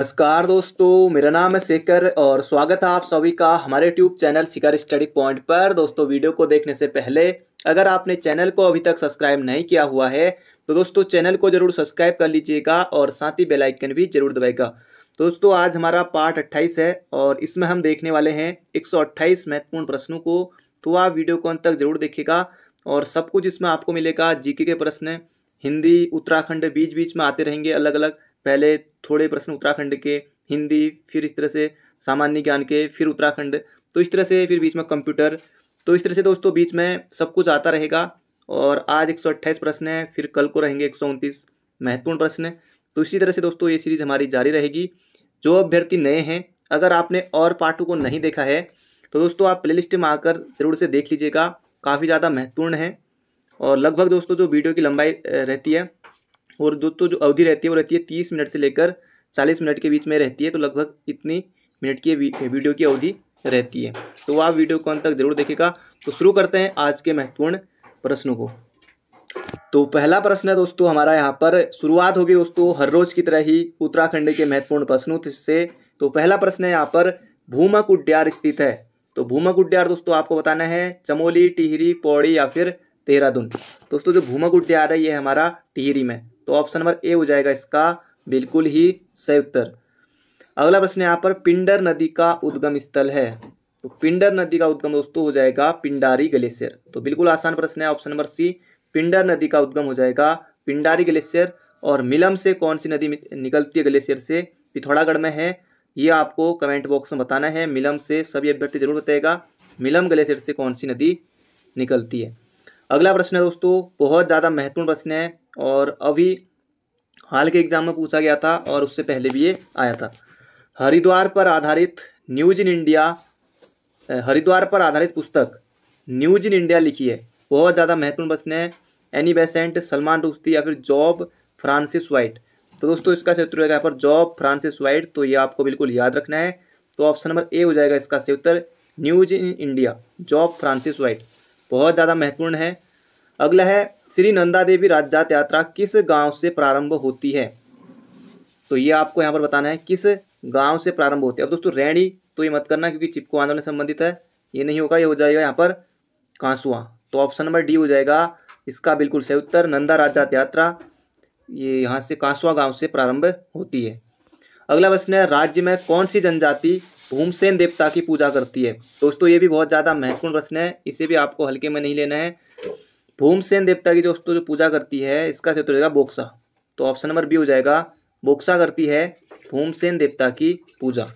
नमस्कार दोस्तों मेरा नाम है शेखर और स्वागत है आप सभी का हमारे YouTube channel Shikhar study point पर दोस्तों वीडियो को देखने से पहले अगर आपने चैनल को अभी तक सब्सक्राइब नहीं किया हुआ है तो दोस्तों चैनल को जरूर सब्सक्राइब कर लीजिएगा और साथ ही बेल आइकन भी जरूर दबाएगा दोस्तों आज हमारा पार्ट अट्ठाईस है और इसमें हम देखने वाले हैं एक महत्वपूर्ण प्रश्नों को तो आप वीडियो को अंत तक जरूर देखिएगा और सब कुछ इसमें आपको मिलेगा जीके के प्रश्न हिंदी उत्तराखंड बीच बीच में आते रहेंगे अलग अलग पहले थोड़े प्रश्न उत्तराखंड के हिंदी फिर इस तरह से सामान्य ज्ञान के फिर उत्तराखंड तो इस तरह से फिर बीच में कंप्यूटर तो इस तरह से दोस्तों बीच में सब कुछ आता रहेगा और आज एक प्रश्न है फिर कल को रहेंगे एक महत्वपूर्ण प्रश्न तो इसी तरह से दोस्तों ये सीरीज़ हमारी जारी रहेगी जो अभ्यर्थी नए हैं अगर आपने और पार्टों को नहीं देखा है तो दोस्तों आप प्लेलिस्ट में आकर ज़रूर से देख लीजिएगा काफ़ी ज़्यादा महत्वपूर्ण है और लगभग दोस्तों जो वीडियो की लंबाई रहती है और दोस्तों जो अवधि रहती है वो रहती है तीस मिनट से लेकर चालीस मिनट के बीच में रहती है तो लगभग इतनी मिनट की वीडियो की अवधि रहती है तो आप वीडियो को अंत तक जरूर देखेगा तो शुरू करते हैं आज के महत्वपूर्ण प्रश्नों को तो पहला प्रश्न है दोस्तों हमारा यहाँ पर शुरुआत होगी दोस्तों हर रोज की तरह ही उत्तराखंड के महत्वपूर्ण प्रश्नों से तो पहला प्रश्न है यहाँ पर भूमक उड्यार स्थित है तो भूमक उड्यार दोस्तों आपको बताना है चमोली टिहरी पौड़ी या फिर देहरादून दोस्तों जो भूमक उड्यार है ये हमारा टिहरी में तो ऑप्शन नंबर ए हो जाएगा इसका बिल्कुल ही सही उत्तर अगला प्रश्न यहाँ पर पिंडर नदी का उद्गम स्थल है तो पिंडर नदी का उद्गम दोस्तों हो जाएगा पिंडारी ग्लेशियर तो बिल्कुल आसान प्रश्न है ऑप्शन नंबर सी पिंडर नदी का उद्गम हो जाएगा पिंडारी ग्लेशियर और मिलम से कौन सी नदी निकलती है ग्लेशियर से पिथौरागढ़ में है ये आपको कमेंट बॉक्स में बताना है मिलम से सभी अभ्यर्थी जरूर बताएगा मिलम ग्लेशियर से कौन सी नदी निकलती है अगला प्रश्न है दोस्तों बहुत ज़्यादा महत्वपूर्ण प्रश्न है और अभी हाल के एग्जाम में पूछा गया था और उससे पहले भी ये आया था हरिद्वार पर आधारित न्यूज इन इंडिया हरिद्वार पर आधारित पुस्तक न्यूज इन इंडिया लिखी है बहुत ज़्यादा महत्वपूर्ण प्रश्न है एनी बेसेंट सलमान रुश्ती या फिर जॉब फ्रांसिस वाइट तो दोस्तों इसका उत्तर होगा यहाँ पर जॉब फ्रांसिस वाइट तो ये आपको बिल्कुल याद रखना है तो ऑप्शन नंबर ए हो जाएगा इसका से उत्तर news in India job Francis white बहुत ज़्यादा महत्वपूर्ण है अगला है श्री नंदा देवी राजजात यात्रा किस गांव से प्रारंभ होती है तो ये आपको यहाँ पर बताना है किस गांव से प्रारंभ होती है अब दोस्तों रैणी तो ये मत करना क्योंकि चिपको आंदोलन संबंधित है ये नहीं होगा ये हो जाएगा यहाँ पर कांसुआ तो ऑप्शन नंबर डी हो जाएगा इसका बिल्कुल सही उत्तर नंदा राजजात यात्रा ये यहाँ से कांसुआ गाँव से प्रारंभ होती है अगला प्रश्न है राज्य में कौन सी जनजाति भूमसेन देवता की पूजा करती है दोस्तों ये भी बहुत ज़्यादा महत्वपूर्ण प्रश्न है इसे भी आपको हल्के में नहीं लेना है भूमसेन देवता की दोस्तों जो पूजा करती है इसका क्षेत्र हो जाएगा बोक्सा तो ऑप्शन नंबर बी हो जाएगा बोक्सा करती है भूमसेन देवता की पूजा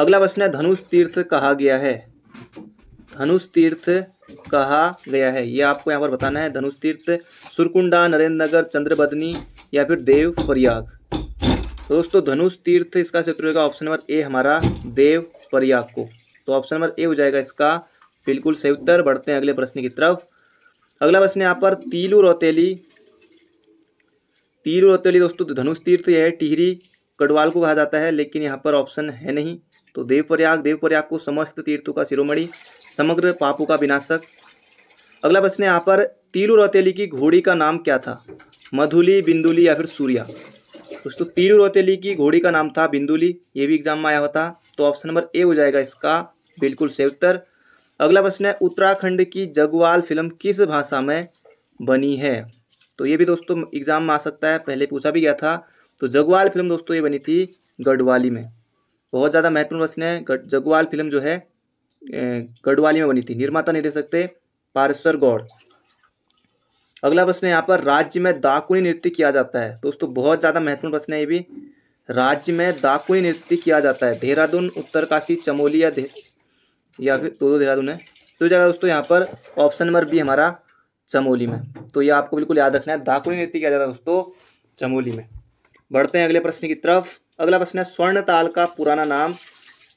अगला प्रश्न है धनुष तीर्थ कहा गया है धनुष तीर्थ कहा गया है यह आपको यहाँ पर बताना है धनुष तीर्थ सुरकुंडा नरेंद्र नगर चंद्रबदनी या फिर देव प्रयाग तो दोस्तों धनुष तीर्थ इसका क्षेत्र होगा ऑप्शन नंबर ए हमारा देव प्रयाग को तो ऑप्शन नंबर ए हो जाएगा इसका बिल्कुल सही उत्तर बढ़ते हैं अगले प्रश्न की तरफ अगला प्रश्न यहाँ पर तीलू रौतेली तीलू रौतेली दोस्तों धनुष तीर्थ यह टिहरी कडवाल को कहा जाता है लेकिन यहाँ पर ऑप्शन है नहीं तो देव प्रयाग देव प्रयाग को समस्त तीर्थों का शिरोमणि समग्र पापों का विनाशक अगला प्रश्न यहाँ पर तीलू रौतेली की घोड़ी का नाम क्या था मधुली बिंदुली या फिर सूर्या दोस्तों तीरू रोतेली की घोड़ी का नाम था बिंदुली ये भी एग्जाम में आया होता तो ऑप्शन नंबर ए हो जाएगा इसका बिल्कुल सही उत्तर अगला प्रश्न है उत्तराखंड की जगवाल फिल्म किस भाषा में बनी है तो ये भी दोस्तों एग्जाम में आ सकता है पहले पूछा भी गया था तो जगवाल फिल्म दोस्तों ये बनी थी गढ़वाली में बहुत ज़्यादा महत्वपूर्ण प्रश्न है जगवाल फिल्म जो है गढ़वाली में बनी थी निर्माता नहीं दे सकते पारेश्वर गौड़ अगला प्रश्न है यहाँ पर राज्य में दाकुनी नृत्य किया जाता है दोस्तों बहुत ज़्यादा महत्वपूर्ण प्रश्न है ये भी राज्य में दाकुनी नृत्य किया जाता है देहरादून उत्तरकाशी चमोली या या फिर दो दो देहरादून है तो जगह दोस्तों यहाँ पर ऑप्शन नंबर बी हमारा चमोली में तो ये आपको बिल्कुल याद रखना है दाकुनी नृत्य किया जाता है दोस्तों चमोली में बढ़ते हैं अगले प्रश्न की तरफ अगला प्रश्न है स्वर्ण ताल का पुराना नाम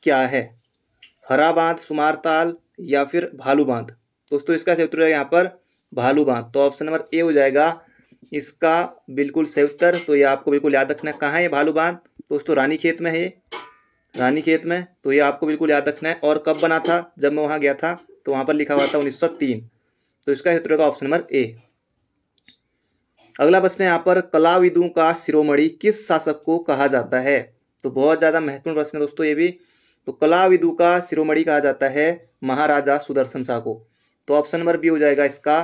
क्या है हरा बांध सुमार ताल या फिर भालू बांध दोस्तों इसका सही उत्तर है यहाँ पर भालू बांध तो ऑप्शन नंबर ए हो जाएगा इसका बिल्कुल सही उत्तर तो ये आपको बिल्कुल याद रखना है कहाँ है भालू बांध दोस्तों रानी खेत में है रानी खेत में तो ये आपको बिल्कुल याद रखना है और कब बना था जब मैं वहाँ गया था तो वहाँ पर लिखा हुआ था उन्नीस तो इसका उत्तर होगा ऑप्शन नंबर ए अगला प्रश्न यहाँ पर कलाविदों का शिरोमणि किस शासक को कहा जाता है तो बहुत ज़्यादा महत्वपूर्ण प्रश्न है दोस्तों ये भी तो कलाविदु का शिरोमणि कहा जाता है महाराजा सुदर्शन शाह को तो ऑप्शन नंबर बी हो जाएगा इसका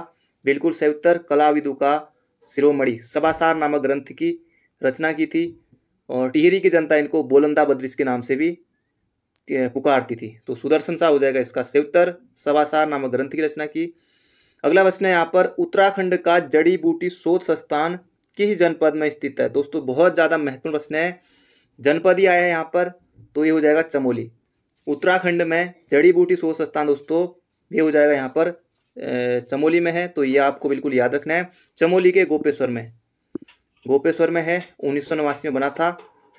बिल्कुल सही उत्तर कलाविदु का शिरोमणि सभासार नामक ग्रंथ की रचना की थी और टिहरी की जनता इनको बोलंदा बद्रिस के नाम से भी पुकारती थी तो सुदर्शन शाह हो जाएगा इसका सही उत्तर सभासार नामक ग्रंथ की रचना की अगला प्रश्न है यहाँ पर उत्तराखंड का जड़ी बूटी शोध संस्थान किस जनपद में स्थित है दोस्तों बहुत ज़्यादा महत्वपूर्ण प्रश्न है जनपद ही आया है यहाँ पर तो ये हो जाएगा चमोली उत्तराखंड में जड़ी बूटी शोध संस्थान दोस्तों भी हो जाएगा यहाँ पर चमोली में है तो ये आपको बिल्कुल याद रखना है चमोली के गोपेश्वर में गोपेश्वर में है उन्नीस में बना था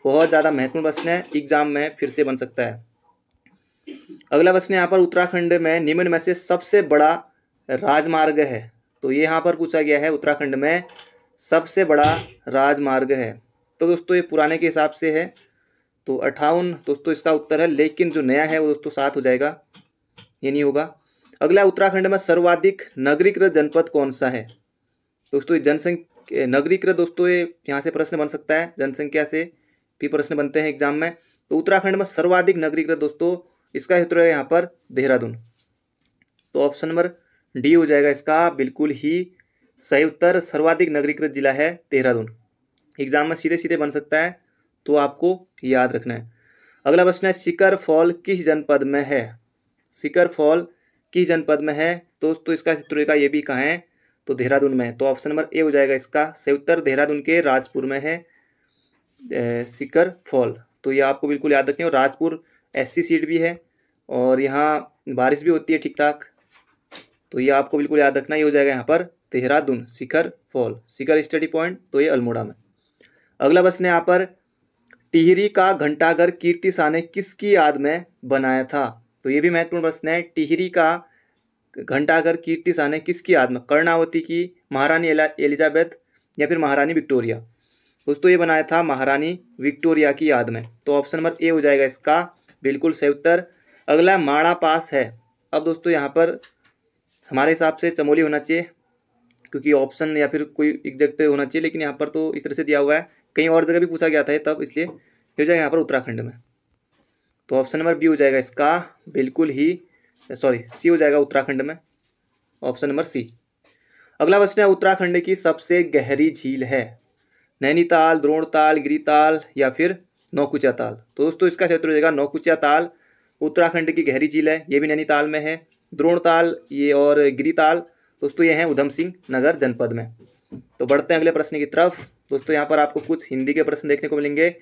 बहुत ज़्यादा महत्वपूर्ण प्रश्न है एग्जाम में फिर से बन सकता है अगला प्रश्न यहाँ पर उत्तराखंड में निम्न में से सबसे बड़ा राजमार्ग है तो ये यहाँ पर पूछा गया है उत्तराखंड में सबसे बड़ा राजमार्ग है तो दोस्तों ये पुराने के हिसाब से है तो अट्ठावन दोस्तों इसका उत्तर है लेकिन जो नया है वो दोस्तों सात हो जाएगा ये नहीं होगा अगला उत्तराखंड में सर्वाधिक नगरीकृत जनपद कौन सा है दोस्तों जनसंख्या नगरीकृत दोस्तों ये यहाँ से प्रश्न बन सकता है जनसंख्या से भी प्रश्न बनते हैं एग्जाम में तो उत्तराखंड में सर्वाधिक नगरीकृत दोस्तों इसका उत्तर है यहाँ पर देहरादून तो ऑप्शन नंबर डी हो जाएगा इसका बिल्कुल ही सही उत्तर सर्वाधिक नगरीकृत जिला है देहरादून एग्जाम में सीधे सीधे बन सकता है तो आपको याद रखना है अगला प्रश्न है सिकर फॉल किस जनपद में है सिकर फॉल किस जनपद में है दोस्तों इसका चित्रोलिका ये भी कहाँ है तो देहरादून में है तो ऑप्शन नंबर ए हो जाएगा इसका उत्तर देहरादून के राजपुर में है सिकर फॉल तो ये आपको बिल्कुल याद रखनी और राजपुर एस सीट भी है और यहाँ बारिश भी होती है ठीक ठाक तो ये आपको बिल्कुल याद रखना ये हो जाएगा यहाँ पर Dehradun Shikhar fall Shikhar study point तो ये अल्मोड़ा में अगला प्रश्न यहाँ पर टिहरी का घंटाघर कीर्ति साने किसकी याद में बनाया था तो ये भी महत्वपूर्ण प्रश्न है टिहरी का घंटाघर कीर्ति सान है किसकी याद में कर्णावती की महारानी एलिजाबेथ या फिर महारानी विक्टोरिया दोस्तों ये बनाया था महारानी विक्टोरिया की याद में तो ऑप्शन नंबर ए हो जाएगा इसका बिल्कुल सही उत्तर अगला माड़ा पास है अब दोस्तों यहाँ पर हमारे हिसाब से चमोली होना चाहिए क्योंकि ऑप्शन या फिर कोई एग्जैक्ट होना चाहिए लेकिन यहाँ पर तो इस तरह से दिया हुआ है कहीं और जगह भी पूछा गया था तब इसलिए हो जाएगा यहाँ पर उत्तराखंड में तो ऑप्शन नंबर बी हो जाएगा इसका बिल्कुल ही सॉरी सी हो जाएगा उत्तराखंड में ऑप्शन नंबर सी अगला प्रश्न है उत्तराखंड की सबसे गहरी झील है नैनीताल द्रोणताल गिरिताल या फिर नौकुचिया ताल तो दोस्तों इसका क्षेत्र हो जाएगा नौकुचिया ताल उत्तराखंड की गहरी झील है ये भी नैनीताल में है द्रोणताल ये और गिरिताल दोस्तों ये हैं उधम सिंह नगर जनपद में तो बढ़ते हैं अगले प्रश्न की तरफ दोस्तों यहाँ पर आपको कुछ हिंदी के प्रश्न देखने को मिलेंगे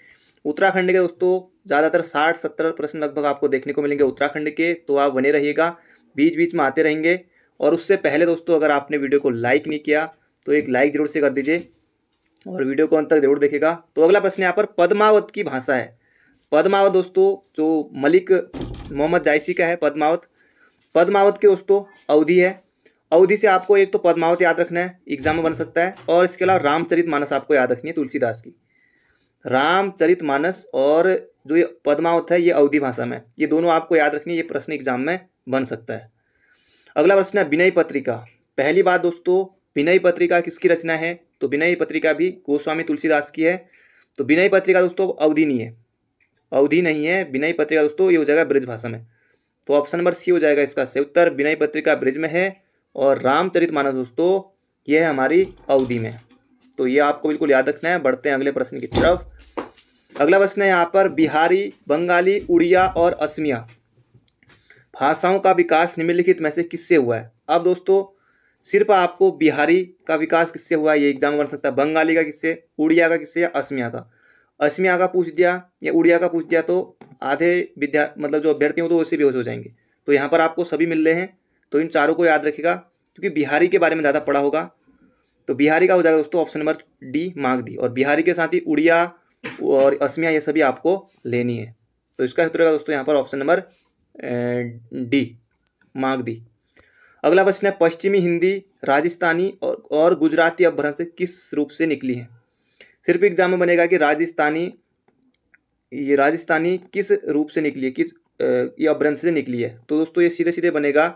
उत्तराखंड के दोस्तों ज़्यादातर साठ सत्तर प्रश्न लगभग आपको देखने को मिलेंगे उत्तराखंड के तो आप बने रहिएगा बीच बीच में आते रहेंगे और उससे पहले दोस्तों अगर आपने वीडियो को लाइक नहीं किया तो एक लाइक जरूर से कर दीजिए और वीडियो को अंत तक जरूर देखेगा तो अगला प्रश्न यहाँ पर पद्मावत की भाषा है पद्मावत दोस्तों जो मलिक मोहम्मद जायसी का है पद्मावत पद्मावत के दोस्तों अवधि है अवधि से आपको एक तो पद्मावत याद रखना है एग्जाम में बन सकता है और इसके अलावा रामचरित मानस आपको याद रखनी है तुलसीदास की रामचरित मानस और जो ये पदमा है ये अवधि भाषा में ये दोनों आपको याद रखनी ये प्रश्न एग्जाम में बन सकता है अगला प्रश्न है विनय पत्रिका पहली बात दोस्तों विनय पत्रिका किसकी रचना है तो विनय पत्रिका भी गोस्वामी तुलसीदास की है तो विनय पत्रिका दोस्तों अवधि नहीं है अवधि नहीं है विनय पत्रिका दोस्तों ये हो जाएगा ब्रज भाषा में तो ऑप्शन नंबर सी हो जाएगा इसका सही उत्तर विनय पत्रिका ब्रिज में है और रामचरित मानस दोस्तों ये है हमारी अवधि में तो ये आपको बिल्कुल याद रखना है बढ़ते हैं अगले प्रश्न की तरफ अगला प्रश्न है यहाँ पर बिहारी बंगाली उड़िया और असमिया भाषाओं का विकास निम्नलिखित में से किससे हुआ है अब दोस्तों सिर्फ आपको बिहारी का विकास किससे हुआ है ये एग्जाम बन सकता है बंगाली का किससे उड़िया का किससे या असमिया का असमिया का पूछ दिया या उड़िया का पूछ दिया तो आधे विद्या मतलब जो अभ्यर्थी हो तो वैसे बेहोश हो जाएंगे तो यहाँ पर आपको सभी मिल रहे हैं तो इन चारों को याद रखेगा क्योंकि बिहारी के बारे में ज़्यादा पढ़ा होगा तो बिहारी का हो जाएगा दोस्तों ऑप्शन नंबर डी मांग दी और बिहारी के साथ ही उड़िया और असमिया ये सभी आपको लेनी है तो इसका उत्तर होगा दोस्तों यहाँ पर ऑप्शन नंबर डी मांग दी अगला प्रश्न है पश्चिमी हिंदी राजस्थानी और, और गुजराती अपभ्रंश किस रूप से निकली है सिर्फ एग्जाम में बनेगा कि राजस्थानी ये राजस्थानी किस रूप से निकली है किस ये अपभ्रंश से निकली है तो दोस्तों ये सीधे सीधे बनेगा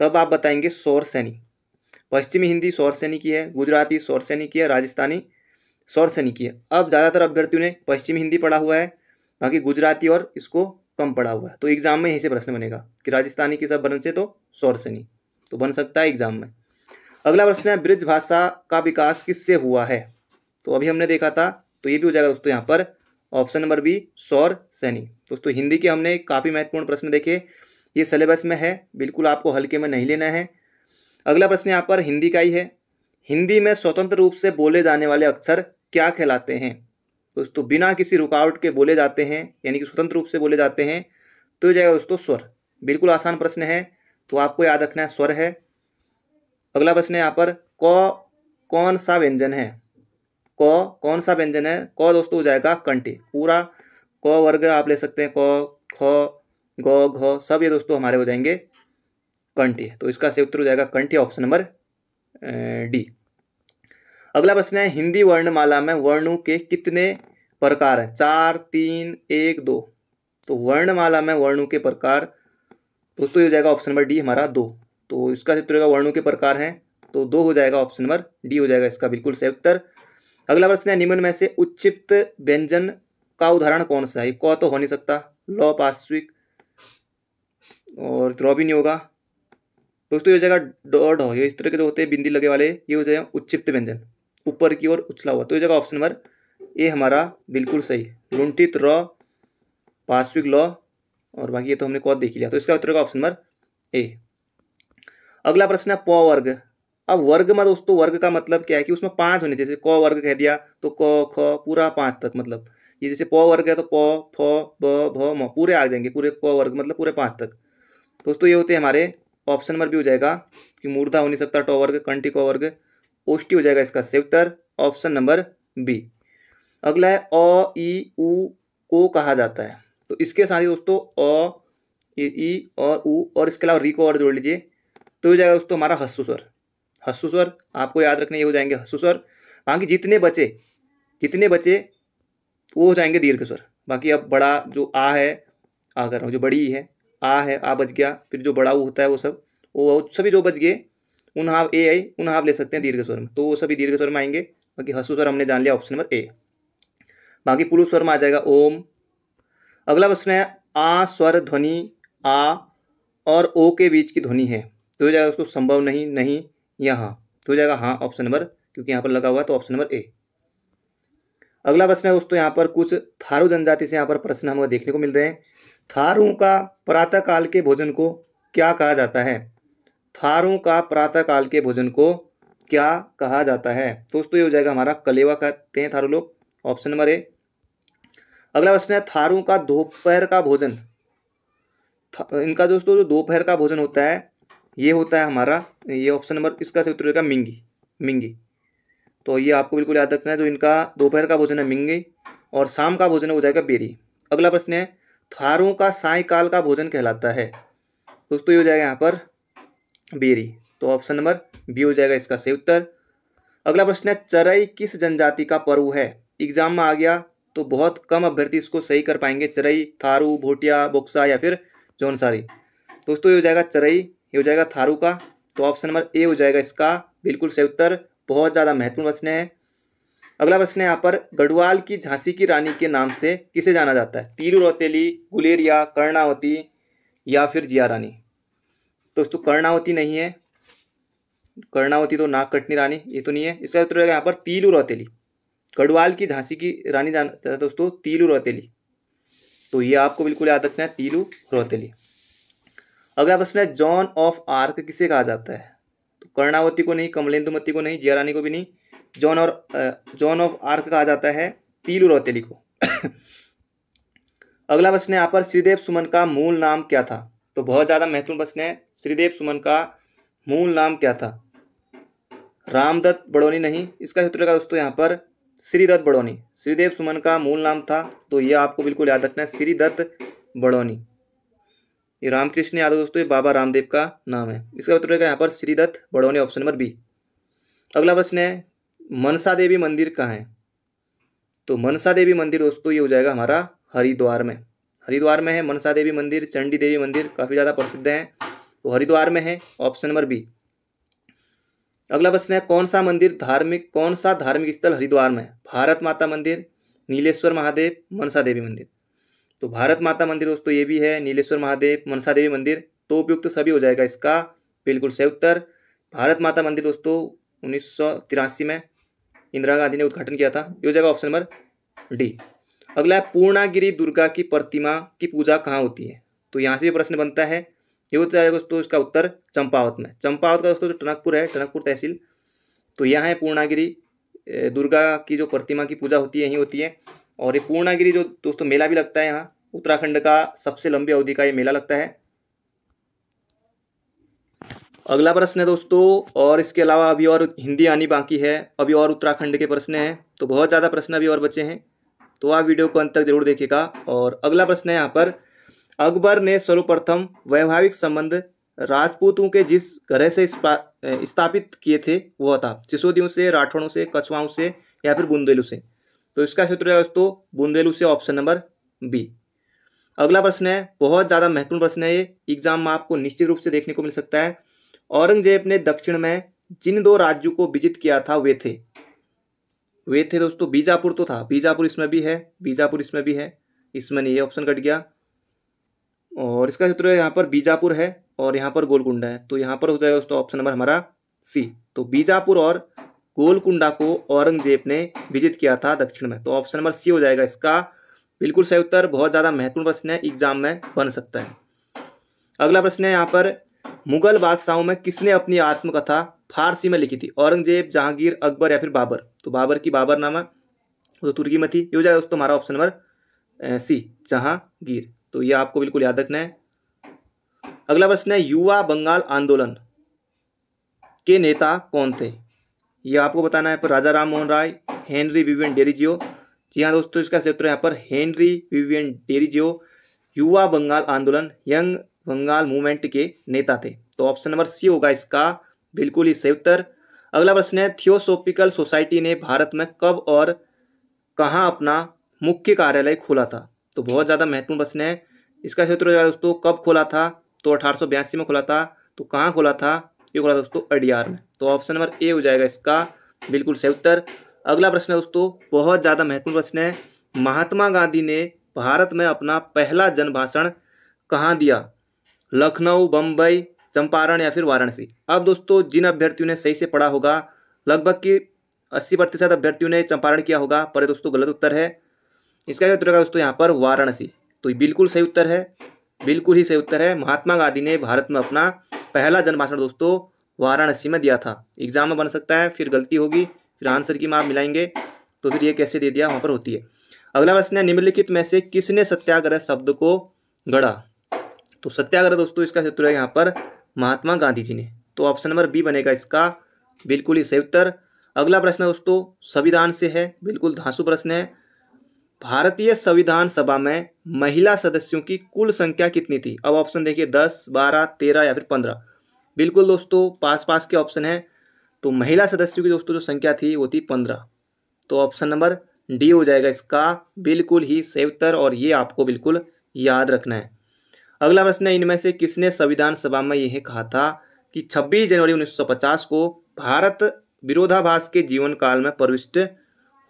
तब आप बताएंगे सौर सैनी पश्चिमी हिंदी सौर सैनी की है गुजराती सौर सैनी की है राजस्थानी सौर से नहीं अब ज़्यादातर अभ्यर्थियों ने पश्चिम हिंदी पढ़ा हुआ है बाकी गुजराती और इसको कम पढ़ा हुआ है तो एग्ज़ाम में यहीं से प्रश्न बनेगा कि राजस्थानी के सब बन से तो सौर सैनी तो बन सकता है एग्ज़ाम में अगला प्रश्न है ब्रिज भाषा का विकास किससे हुआ है तो अभी हमने देखा था तो ये भी हो जाएगा दोस्तों यहाँ पर ऑप्शन नंबर बी सौर सैनी दोस्तों हिंदी के हमने काफ़ी महत्वपूर्ण प्रश्न देखे ये सिलेबस में है बिल्कुल आपको हल्के में नहीं लेना है अगला प्रश्न यहाँ पर हिंदी का ही है हिंदी में स्वतंत्र रूप से बोले जाने वाले अक्षर क्या कहलाते हैं तो दोस्तों बिना किसी रुकावट के बोले जाते हैं यानी कि स्वतंत्र रूप से बोले जाते हैं तो जाएगा दोस्तों स्वर बिल्कुल आसान प्रश्न है तो आपको याद रखना है स्वर है अगला प्रश्न है यहाँ पर क कौन सा व्यंजन है क कौन सा व्यंजन है क दोस्तों हो जाएगा कंटे पूरा क वर्ग आप ले सकते हैं क ख ग घ सब ये दोस्तों हमारे हो जाएंगे कंटे तो इसका सही उत्तर हो जाएगा कंटे ऑप्शन नंबर डी अगला प्रश्न है हिंदी वर्णमाला में वर्णों के कितने प्रकार हैं चार तीन एक दो तो वर्णमाला में वर्णों के प्रकार दोस्तों तो ये हो जाएगा ऑप्शन नंबर डी हमारा दो तो इसका सही उत्तर होगा वर्णों के प्रकार हैं तो दो हो जाएगा ऑप्शन नंबर डी हो जाएगा इसका बिल्कुल सही उत्तर अगला प्रश्न है निम्न में से उच्चिप्त व्यंजन का उदाहरण कौन सा है क तो हो नहीं सकता लौ पाश्विक और द्रौ भी नहीं होगा दोस्तों ये हो जाएगा डॉ ढो ये इस तरह के जो होते हैं बिंदी लगे वाले ये हो जाएगा उच्चिप्त व्यंजन ऊपर की ओर उछला हुआ तो ये जगह ऑप्शन नंबर ए हमारा बिल्कुल सही लुंठित र पार्श्विक लॉ और बाकी ये तो हमने कौन देख लिया तो इसका उत्तर होगा ऑप्शन नंबर ए अगला प्रश्न है प वर्ग अब वर्ग में दोस्तों वर्ग का मतलब क्या है कि उसमें पांच होने जैसे क वर्ग कह दिया तो क ख पूरा पांच तक मतलब ये जैसे प वर्ग है तो प फ ब भ म पूरे आ जाएंगे पूरे क वर्ग मतलब पूरे पांच तक दोस्तों ये होते हैं हमारे ऑप्शन नंबर भी हो जाएगा कि मूर्धा हो नहीं सकता टॉ वर्ग कंटी क वर्ग ओष्टी हो जाएगा इसका उत्तर ऑप्शन नंबर बी अगला है अ ई उ को कहा जाता है तो इसके साथ ही दोस्तों अ ई और उ और इसके अलावा री को और जोड़ लीजिए तो हो जाएगा दोस्तों हमारा हस्सु स्वर हस्सु स्वर आपको याद रखने ये हो जाएंगे हस्सु स्वर बाकी जितने बचे जितने बचे वो हो जाएंगे दीर्घ स्वर बाकी अब बड़ा जो आ है आ कर रहा हूँ जो बड़ी है आ है आ बच गया फिर जो बड़ा वो होता है वो सब वो सभी जो बच गए उन हाव ए आई उन हाव ले सकते हैं दीर्घ स्वर में तो वो सभी दीर्घ स्वर में आएंगे बाकी हसु स्वर हमने जान लिया ऑप्शन नंबर ए बाकी पुरुष स्वर में आ जाएगा ओम अगला प्रश्न है आ स्वर ध्वनि आ और ओ के बीच की ध्वनि है तो हो जाएगा उसको संभव नहीं नहीं या हाँ तो हो जाएगा हाँ ऑप्शन नंबर क्योंकि यहाँ पर लगा हुआ है तो ऑप्शन नंबर ए अगला प्रश्न है दोस्तों यहाँ पर कुछ थारू जनजाति से यहाँ पर प्रश्न हमें देखने को मिल रहे हैं थारू का प्रातः काल के भोजन को क्या कहा जाता है थारों का प्रातःकाल के भोजन को क्या कहा जाता है तो दोस्तों ये हो जाएगा हमारा कलेवा कहते हैं थारू लोग ऑप्शन नंबर ए अगला प्रश्न है थारू का दोपहर का भोजन इनका दोस्तों जो दोपहर का भोजन होता है ये होता है हमारा ये ऑप्शन नंबर इसका से उत्तर होगा मिंगी मिंगी तो ये आपको बिल्कुल याद रखना है जो इनका दोपहर का भोजन है मिंगी और शाम का भोजन हो जाएगा बेरी अगला प्रश्न है थारू का सायकाल का भोजन कहलाता है दोस्तों ये हो जाएगा यहाँ पर बेरी तो ऑप्शन नंबर बी हो जाएगा इसका सही उत्तर अगला प्रश्न है चरई किस जनजाति का पर्व है एग्जाम में आ गया तो बहुत कम अभ्यर्थी इसको सही कर पाएंगे चरई थारू भोटिया बोक्सा या फिर जौनसारी दोस्तों ये हो जाएगा चरई ये हो जाएगा थारू का तो ऑप्शन नंबर ए हो जाएगा इसका बिल्कुल सही उत्तर बहुत ज़्यादा महत्वपूर्ण प्रश्न है अगला प्रश्न है यहाँ पर गढ़वाल की झांसी की रानी के नाम से किसे जाना जाता है तीरू रौतेली गुलेरिया कर्णावती या फिर जिया रानी दोस्तों कर्णावती नहीं है कर्णावती तो नाक कटनी रानी ये तो नहीं है इसका उत्तर रहेगा यहाँ पर तीलू रौतेली गढ़वाल की झांसी की रानी जाना दोस्तों तीलू रौतेली तो ये आपको बिल्कुल याद रखना है तीलू रौतेली अगला प्रश्न है जॉन ऑफ आर्क किसे कहा जाता है तो कर्णावती को नहीं कमलेंदुमती को नहीं जिया रानी को भी नहीं जॉन और जॉन ऑफ आर्क कहा जाता है तीलू रौतेली को अगला प्रश्न है यहाँ पर श्रीदेव सुमन का मूल नाम क्या था तो बहुत ज़्यादा महत्वपूर्ण प्रश्न है श्रीदेव सुमन का मूल नाम क्या था रामदत्त बड़ोनी नहीं इसका सूत्र का दोस्तों यहाँ पर श्रीदत्त बड़ोनी श्रीदेव सुमन का मूल नाम था तो ये आपको बिल्कुल याद रखना है श्रीदत्त बड़ोनी ये रामकृष्ण यादव दोस्तों ये बाबा रामदेव का नाम है इसका उत्तर यहाँ पर Sridatt Badoni option number B अगला प्रश्न है मनसा देवी मंदिर कहाँ है तो मनसा देवी मंदिर दोस्तों ये हो जाएगा हमारा हरिद्वार में हरिद्वार में है मनसा देवी मंदिर चंडी देवी मंदिर काफ़ी ज़्यादा प्रसिद्ध हैं तो हरिद्वार में है ऑप्शन नंबर बी अगला प्रश्न है कौन सा मंदिर धार्मिक कौन सा धार्मिक स्थल हरिद्वार में है भारत माता मंदिर नीलेश्वर महादेव मनसा देवी मंदिर तो भारत माता मंदिर दोस्तों ये भी है नीलेश्वर महादेव मनसा देवी मंदिर तो उपयुक्त तो सभी हो जाएगा इसका बिल्कुल सही उत्तर भारत माता मंदिर दोस्तों उन्नीस में इंदिरा गांधी ने उद्घाटन किया था ये हो जाएगा ऑप्शन नंबर डी अगला पूर्णागिरी दुर्गा की प्रतिमा की पूजा कहाँ होती है तो यहाँ से प्रश्न बनता है ये होता है दोस्तों इसका उत्तर चंपावत में चंपावत का दोस्तों जो टनकपुर है टनकपुर तहसील तो यहाँ है पूर्णागिरी दुर्गा की जो प्रतिमा की पूजा होती है यहीं होती है और ये पूर्णागिरी जो दोस्तों मेला भी लगता है यहाँ उत्तराखंड का सबसे लंबी अवधि का ये मेला लगता है अगला प्रश्न है दोस्तों और इसके अलावा अभी और हिंदी आनी बाकी है अभी और उत्तराखंड के प्रश्न हैं तो बहुत ज़्यादा प्रश्न अभी और बचे हैं तो आप वीडियो को अंत तक जरूर देखिएगा और अगला प्रश्न है यहाँ पर अकबर ने सर्वप्रथम वैवाहिक संबंध राजपूतों के जिस ग्रह से स्थापित किए थे वह था सिसोदियों से राठौड़ों से कछुआओं से या फिर बुंदेलू से तो इसका क्षेत्र है दोस्तों बुंदेलू से ऑप्शन नंबर बी अगला प्रश्न है बहुत ज़्यादा महत्वपूर्ण प्रश्न है ये एग्जाम में आपको निश्चित रूप से देखने को मिल सकता है औरंगजेब ने दक्षिण में जिन दो राज्यों को विजित किया था वे थे वे थे दोस्तों बीजापुर तो था बीजापुर इसमें भी है बीजापुर इसमें भी है इसमें नहीं ये ऑप्शन कट गया और इसका क्षेत्र यहाँ पर बीजापुर है और यहाँ पर गोलकुंडा है तो यहाँ पर हो जाएगा दोस्तों ऑप्शन नंबर हमारा सी तो बीजापुर और गोलकुंडा को औरंगजेब ने विजित किया था दक्षिण में तो ऑप्शन नंबर सी हो जाएगा इसका बिल्कुल सही उत्तर बहुत ज़्यादा महत्वपूर्ण प्रश्न है एग्जाम में बन सकता है अगला प्रश्न है यहाँ पर मुगल बादशाहों में किसने अपनी आत्मकथा फारसी में लिखी थी औरंगजेब जहांगीर अकबर या फिर बाबर तो बाबर की बाबर नामा तो तुर्की में थी ये हो जाएगा दोस्तों हमारा ऑप्शन नंबर सी जहांगीर तो ये आपको बिल्कुल याद रखना है अगला प्रश्न है युवा बंगाल आंदोलन के नेता कौन थे ये आपको बताना है पर Raja Ram Mohan Roy Henry Vivian Derozio जी हाँ दोस्तों इसका क्षेत्र यहाँ पर हेनरी विवियन डेरिजियो युवा बंगाल आंदोलन यंग बंगाल मूवमेंट के नेता थे तो ऑप्शन नंबर सी होगा इसका बिल्कुल इससे उत्तर अगला प्रश्न है थियोसोफिकल सोसाइटी ने भारत में कब और कहाँ अपना मुख्य कार्यालय खोला था तो बहुत ज़्यादा महत्वपूर्ण प्रश्न है इसका उत्तर जाएगा दोस्तों कब खोला था तो अठारह में खोला था तो कहाँ खोला था ये खोला दोस्तों अडियार में तो ऑप्शन नंबर ए हो जाएगा इसका बिल्कुल सही उत्तर अगला प्रश्न है दोस्तों बहुत ज़्यादा महत्वपूर्ण प्रश्न है महात्मा गांधी ने भारत में अपना पहला जनभाषण कहाँ दिया लखनऊ बम्बई चंपारण या फिर वाराणसी अब दोस्तों जिन अभ्यर्थियों ने सही से पढ़ा होगा लगभग कि अस्सी प्रतिशत अभ्यर्थियों ने चंपारण किया होगा पर दोस्तों गलत उत्तर है इसका क्या उत्तर होगा दोस्तों यहाँ पर वाराणसी तो बिल्कुल सही उत्तर है बिल्कुल ही सही उत्तर है महात्मा गांधी ने भारत में अपना पहला जनभाषण दोस्तों वाराणसी में दिया था एग्जाम में बन सकता है फिर गलती होगी फिर आंसर की माप मिलाएंगे तो फिर ये कैसे दे दिया वहाँ पर होती है अगला प्रश्न है निम्नलिखित में से किसने सत्याग्रह शब्द को गढ़ा तो सत्याग्रह दोस्तों इसका सूत्र है यहाँ पर महात्मा गांधी जी ने तो ऑप्शन नंबर बी बनेगा इसका बिल्कुल ही सही उत्तर अगला प्रश्न दोस्तों संविधान से है बिल्कुल धांसु प्रश्न है भारतीय संविधान सभा में महिला सदस्यों की कुल संख्या कितनी थी अब ऑप्शन देखिए दस बारह तेरह या फिर पंद्रह बिल्कुल दोस्तों पास पास के ऑप्शन है तो महिला सदस्यों की दोस्तों जो संख्या थी वो थी पंद्रह तो ऑप्शन नंबर डी हो जाएगा इसका बिल्कुल ही सही उत्तर और ये आपको बिल्कुल याद रखना है अगला प्रश्न है इनमें से किसने संविधान सभा में यह कहा था कि 26 जनवरी 1950 को भारत विरोधाभास के जीवन काल में प्रविष्ट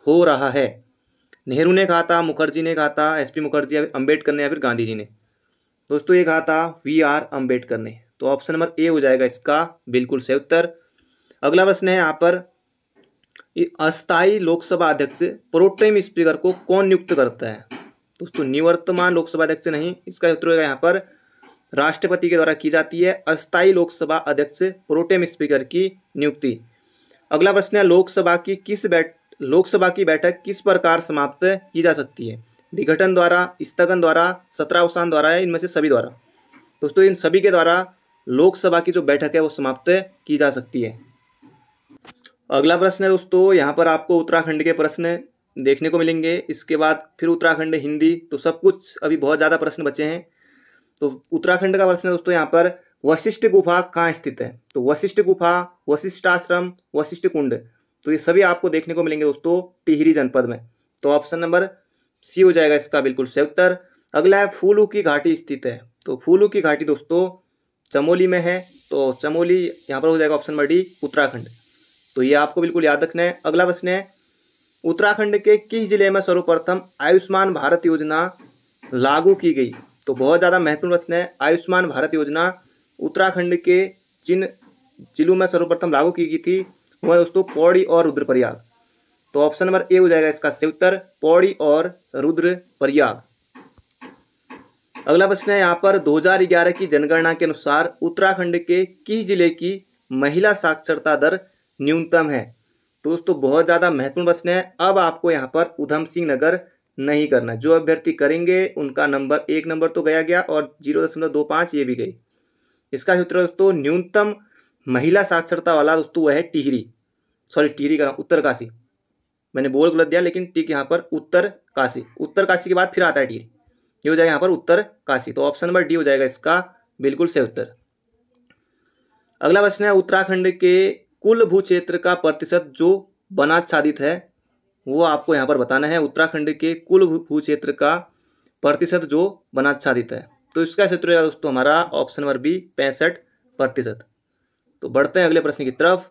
हो रहा है नेहरू ने कहा था मुखर्जी ने कहा था एस पी मुखर्जी अम्बेडकर ने या फिर गांधी जी ने दोस्तों ये कहा था वी आर अम्बेडकर ने तो ऑप्शन नंबर ए हो जाएगा इसका बिल्कुल सही उत्तर अगला प्रश्न है यहाँ पर अस्थायी लोकसभा अध्यक्ष प्रोटेम स्पीकर को कौन नियुक्त करता है दोस्तों निवर्तमान लोकसभा अध्यक्ष नहीं इसका उत्तर होगा यहाँ पर राष्ट्रपति के द्वारा की जाती है अस्थायी लोकसभा अध्यक्ष प्रोटेम स्पीकर की नियुक्ति अगला प्रश्न है लोकसभा की किस बैठ लोकसभा की बैठक किस प्रकार समाप्त की जा सकती है विघटन द्वारा स्थगन द्वारा सत्रावसान द्वारा है इनमें से सभी द्वारा दोस्तों इन सभी के द्वारा लोकसभा की जो बैठक है वो समाप्त की जा सकती है अगला प्रश्न है दोस्तों यहाँ पर आपको उत्तराखंड के प्रश्न देखने को मिलेंगे इसके बाद फिर उत्तराखंड हिंदी तो सब कुछ अभी बहुत ज़्यादा प्रश्न बचे हैं तो उत्तराखंड का प्रश्न दोस्तों यहाँ पर वशिष्ठ गुफा कहाँ स्थित है तो वशिष्ठ गुफा वशिष्ठ आश्रम वशिष्ठ कुंड तो ये सभी आपको देखने को मिलेंगे दोस्तों टिहरी जनपद में तो ऑप्शन नंबर सी हो जाएगा इसका बिल्कुल सही उत्तर अगला है फूलू की घाटी स्थित है तो फूलू की घाटी दोस्तों चमोली में है तो चमोली यहाँ पर हो जाएगा ऑप्शन नंबर डी उत्तराखंड तो ये आपको बिल्कुल याद रखना है अगला प्रश्न है उत्तराखंड के किस जिले में सर्वप्रथम आयुष्मान भारत योजना लागू की गई तो बहुत ज़्यादा महत्वपूर्ण प्रश्न है आयुष्मान भारत योजना उत्तराखंड के जिन जिलों में सर्वप्रथम लागू की गई थी वह दोस्तों पौड़ी और रुद्रप्रयाग तो ऑप्शन नंबर ए हो जाएगा इसका सही उत्तर पौड़ी और रुद्रप्रयाग अगला प्रश्न है यहाँ पर 2011 की जनगणना के अनुसार उत्तराखंड के किस जिले की महिला साक्षरता दर न्यूनतम है तो दोस्तों बहुत ज़्यादा महत्वपूर्ण प्रश्न है अब आपको यहाँ पर उधम सिंह नगर नहीं करना जो अभ्यर्थी करेंगे उनका नंबर एक नंबर तो गया गया और जीरो दशमलव दो पाँच ये भी गई इसका सूत्र दोस्तों न्यूनतम महिला साक्षरता वाला दोस्तों वह है टिहरी सॉरी टिहरी का उत्तर काशी मैंने बोल गलत दिया लेकिन टिक यहाँ पर उत्तर काशी उत्तर काशी के बाद फिर आता है टिहरी ये हो जाएगा यहाँ पर उत्तर काशी तो ऑप्शन नंबर डी हो जाएगा इसका बिल्कुल सही उत्तर अगला प्रश्न है उत्तराखंड के कुल भू क्षेत्र का प्रतिशत जो वनाच्छादित है वो आपको यहाँ पर बताना है उत्तराखंड के कुल भू क्षेत्र का प्रतिशत जो वनाच्छादित है तो इसका क्षेत्र दोस्तों हमारा ऑप्शन नंबर बी पैंसठ प्रतिशत तो बढ़ते हैं अगले प्रश्न की तरफ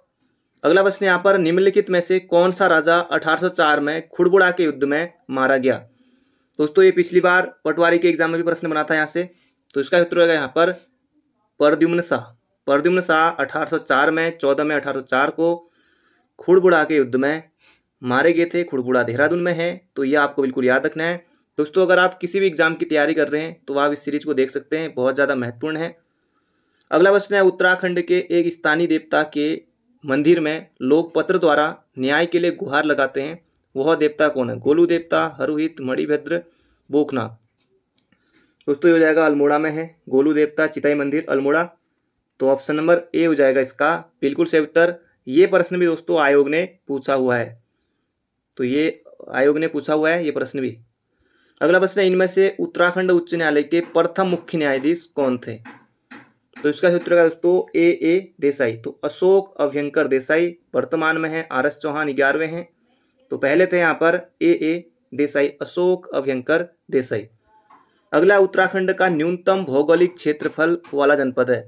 अगला प्रश्न यहाँ पर निम्नलिखित में से कौन सा राजा 1804 में खुड़बुड़ा के युद्ध में मारा गया दोस्तों ये पिछली बार पटवारी के एग्जाम में भी प्रश्न बना था यहाँ से तो इसका उत्तर यहाँ पर प्रद्युम्न शाह प्रद्युम्न शाह 1804 में 14 में 1804 को खुड़बुड़ा के युद्ध में मारे गए थे खुड़बुड़ा देहरादून में है तो ये आपको बिल्कुल याद रखना है दोस्तों अगर आप किसी भी एग्जाम की तैयारी कर रहे हैं तो आप इस सीरीज को देख सकते हैं बहुत ज़्यादा महत्वपूर्ण है अगला प्रश्न है उत्तराखंड के एक स्थानीय देवता के मंदिर में लोग पत्र द्वारा न्याय के लिए गुहार लगाते हैं वह देवता कौन है गोलू देवता हरुहित मणिभद्र बोखनाथ दोस्तों ये हो जाएगा अल्मोड़ा में है गोलू देवता चिताई मंदिर अल्मोड़ा तो ऑप्शन नंबर ए हो जाएगा इसका बिल्कुल सही उत्तर ये प्रश्न भी दोस्तों आयोग ने पूछा हुआ है तो ये आयोग ने पूछा हुआ है ये प्रश्न भी अगला प्रश्न इनमें से उत्तराखंड उच्च न्यायालय के प्रथम मुख्य न्यायाधीश कौन थे तो इसका सूत्र का दोस्तों ए ए देसाई तो अशोक अभ्यंकर देसाई वर्तमान में है आर एस चौहान ग्यारहवें हैं तो पहले थे यहाँ पर ए ए देसाई अशोक अभ्यंकर देसाई अगला उत्तराखंड का न्यूनतम भौगोलिक क्षेत्रफल वाला जनपद है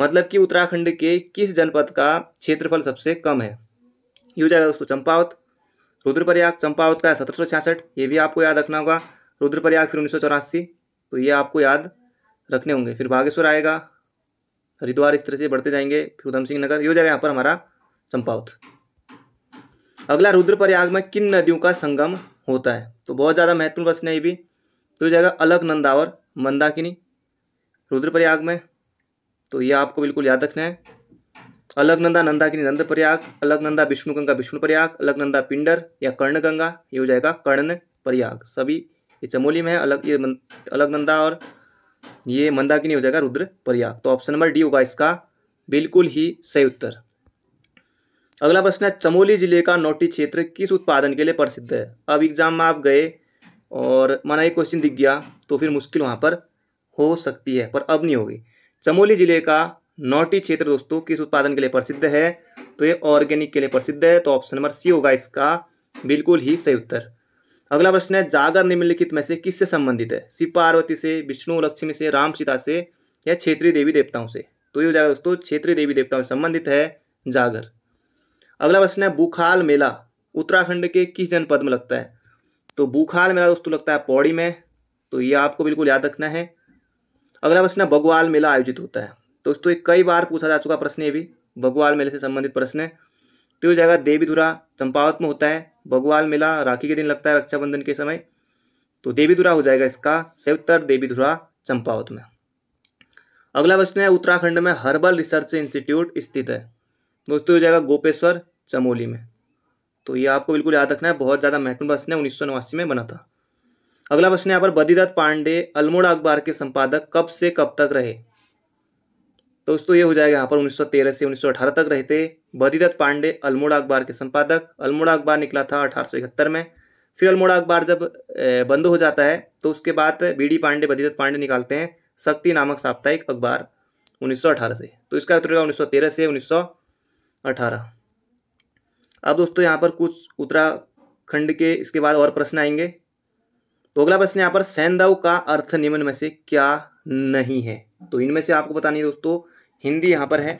मतलब कि उत्तराखंड के किस जनपद का क्षेत्रफल सबसे कम है ये हो जाएगा दोस्तों चंपावत रुद्रप्रयाग चंपावत का सत्रह सौ छियासठ ये भी आपको याद रखना होगा रुद्रप्रयाग फिर उन्नीस सौ चौरासी तो ये आपको याद रखने होंगे फिर बागेश्वर आएगा हरिद्वार इस तरह से बढ़ते जाएंगे फिर उधम सिंह नगर ये हो जाएगा यहाँ पर हमारा चंपावत अगला रुद्रप्रयाग में किन नदियों का संगम होता है तो बहुत ज़्यादा महत्वपूर्ण प्रश्न है ये भी तो हो जाएगा अलकनंदा और मंदाकिनी रुद्रप्रयाग में तो ये आपको बिल्कुल याद रखना है अलगनंदा नंदा की नंद प्रयाग अलगनंदा विष्णु गंगा विष्णु प्रयाग अलगनंदा पिंडर या कर्ण गंगा ये हो जाएगा कर्ण प्रयाग सभी ये चमोली में है अलग ये अलगनंदा और ये मंदाकिनी हो जाएगा रुद्र प्रयाग तो ऑप्शन नंबर डी होगा इसका बिल्कुल ही सही उत्तर अगला प्रश्न है चमोली जिले का नोटी क्षेत्र किस उत्पादन के लिए प्रसिद्ध है अब एग्जाम में आप गए और माना ये क्वेश्चन दिख गया तो फिर मुश्किल वहाँ पर हो सकती है पर अब नहीं होगी चमोली जिले का नौटी क्षेत्र दोस्तों किस उत्पादन के लिए प्रसिद्ध है तो ये ऑर्गेनिक के लिए प्रसिद्ध है तो ऑप्शन नंबर सी होगा इसका बिल्कुल ही सही उत्तर अगला प्रश्न है जागर निम्नलिखित में से किससे संबंधित है शिव पार्वती से विष्णु लक्ष्मी से राम सीता से या क्षेत्रीय देवी देवताओं से तो ये हो जाएगा दोस्तों क्षेत्रीय देवी देवताओं से संबंधित है जागर अगला प्रश्न है बुखाल मेला उत्तराखंड के किस जनपद में लगता है तो बुखाल मेला दोस्तों लगता है पौड़ी में तो ये आपको बिल्कुल याद रखना है अगला प्रश्न भगवाल मेला आयोजित होता है दोस्तों एक कई बार पूछा जा चुका प्रश्न ये भी भगवाल मेले से संबंधित प्रश्न है तो ये जगह देवीधुरा चंपावत में होता है भगवाल मेला राखी के दिन लगता है रक्षाबंधन के समय तो देवीधुरा हो जाएगा इसका सेवतर देवीधुरा चंपावत में अगला प्रश्न है उत्तराखंड में हर्बल रिसर्च इंस्टीट्यूट स्थित है दोस्तों ये जाएगा गोपेश्वर चमोली में तो ये आपको बिल्कुल याद रखना है बहुत ज़्यादा महत्वपूर्ण प्रश्न है उन्नीस में बना था अगला प्रश्न यहाँ पर बदीदत्त पांडे अल्मोड़ा अखबार के संपादक कब से कब तक रहे तो दोस्तों ये हो जाएगा यहाँ पर 1913 से 1918 तक रहे थे बदीदत्त पांडे अल्मोड़ा अखबार के संपादक अल्मोड़ा अखबार निकला था अठारह में फिर अल्मोड़ा अखबार जब बंद हो जाता है तो उसके बाद बी डी पांडे बदीदत्त पांडे निकालते हैं शक्ति नामक साप्ताहिक अखबार 1918 से तो इसका उत्तर सौ 1913 से 1918 अब दोस्तों यहाँ पर कुछ उत्तराखंड के इसके बाद और प्रश्न आएंगे तो अगला प्रश्न यहाँ पर सैंधव का अर्थ निम्न में से क्या नहीं है तो इनमें से आपको बतानी है दोस्तों हिंदी यहाँ पर है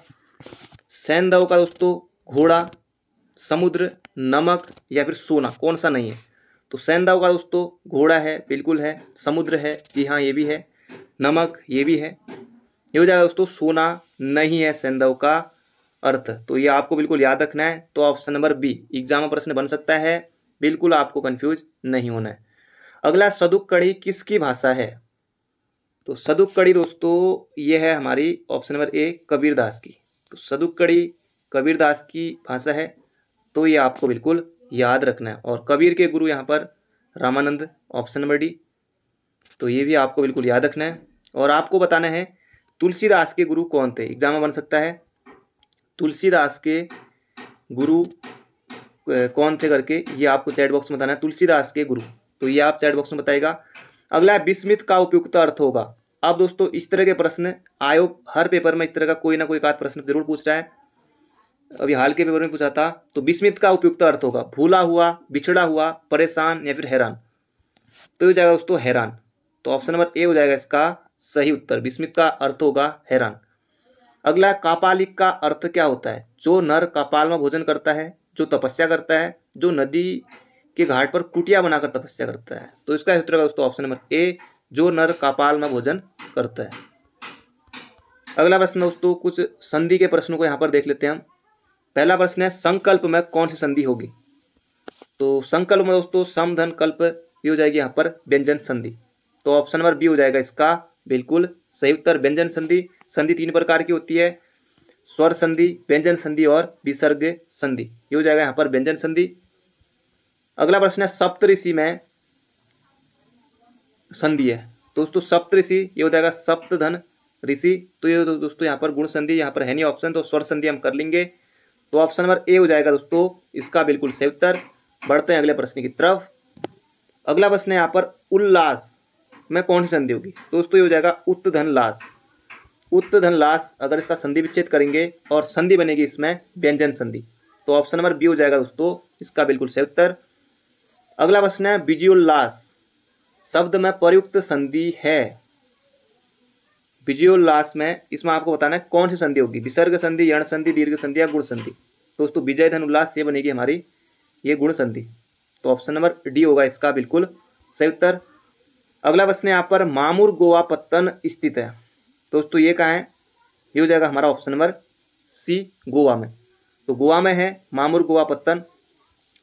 सैंधव का दोस्तों घोड़ा समुद्र नमक या फिर सोना कौन सा नहीं है तो सैंधव का दोस्तों घोड़ा है बिल्कुल है समुद्र है जी हाँ ये भी है नमक ये भी है ये हो जाएगा दोस्तों सोना नहीं है सैंधव का अर्थ तो ये आपको बिल्कुल याद रखना है तो ऑप्शन नंबर बी एग्जाम प्रश्न बन सकता है बिल्कुल आपको कन्फ्यूज नहीं होना है अगला सदुक कड़ी किसकी भाषा है तो सदुक कड़ी दोस्तों ये है हमारी ऑप्शन नंबर ए कबीरदास की तो सदुक कड़ी कबीरदास की भाषा है तो ये आपको बिल्कुल याद रखना है और कबीर के गुरु यहाँ पर रामानंद ऑप्शन नंबर डी तो ये भी आपको बिल्कुल याद रखना है और आपको बताना है तुलसीदास के गुरु कौन थे एग्जाम में बन सकता है तुलसीदास के गुरु कौन थे करके ये आपको चैट बॉक्स में बताना है तुलसीदास के गुरु तो ये आप चैट बॉक्स में बताएगा अगला है विस्मित का उपयुक्त अर्थ होगा अब दोस्तों इस तरह के प्रश्न आयोग हर पेपर में इस तरह का कोई ना कोई एक प्रश्न जरूर पूछ रहा है अभी हाल के पेपर में पूछा था तो विस्मित का उपयुक्त अर्थ होगा भूला हुआ बिछड़ा हुआ परेशान या फिर हैरान तो ये जाएगा दोस्तों हैरान तो ऑप्शन नंबर ए हो जाएगा इसका सही उत्तर विस्मित का अर्थ होगा हैरान अगला कापालिक का अर्थ क्या होता है जो नर कपाल में भोजन करता है जो तपस्या करता है जो नदी के घाट पर कुटिया बनाकर तपस्या करता है तो इसका उत्तर होगा दोस्तों ऑप्शन नंबर ए जो नर कपाल में भोजन करता है अगला प्रश्न दोस्तों कुछ संधि के प्रश्नों को यहाँ पर देख लेते हैं हम पहला प्रश्न है संकल्प में कौन सी संधि होगी तो संकल्प में दोस्तों सम धन कल्प भी हो जाएगी यहाँ पर व्यंजन संधि तो ऑप्शन नंबर बी हो जाएगा इसका बिल्कुल सही उत्तर व्यंजन संधि संधि तीन प्रकार की होती है स्वर संधि व्यंजन संधि और विसर्ग संधि ये हो जाएगा यहाँ पर व्यंजन संधि अगला प्रश्न है सप्तऋषि में संधि है दोस्तों सप्तऋषि ये हो जाएगा सप्तधन ऋषि तो ये दोस्तों यहाँ पर गुण संधि यहाँ पर है नहीं ऑप्शन तो स्वर संधि हम कर लेंगे तो ऑप्शन नंबर ए हो जाएगा दोस्तों इसका बिल्कुल सही उत्तर बढ़ते हैं अगले प्रश्न की तरफ अगला प्रश्न है यहाँ पर उल्लास में कौन सी संधि होगी दोस्तों ये हो जाएगा उत्त धन लास उत्त धन लास अगर इसका संधि विच्छेद करेंगे और संधि बनेगी इसमें व्यंजन संधि तो ऑप्शन नंबर बी हो जाएगा दोस्तों इसका बिल्कुल सही उत्तर अगला प्रश्न है बिजियोल्लास शब्द में प्रयुक्त संधि है बिजियोल्लास में इसमें आपको बताना है कौन सी संधि होगी विसर्ग संधि यण संधि दीर्घ संधि या गुण संधि दोस्तों विजय धन उल्लास ये बनेगी हमारी ये गुण संधि तो ऑप्शन नंबर डी होगा इसका बिल्कुल सही उत्तर अगला प्रश्न यहाँ पर मामूर गोवा पत्तन स्थित है तो दोस्तों ये कहाँ है ये हो जाएगा हमारा ऑप्शन नंबर सी गोवा में तो गोवा में है मामूर गोवा पत्तन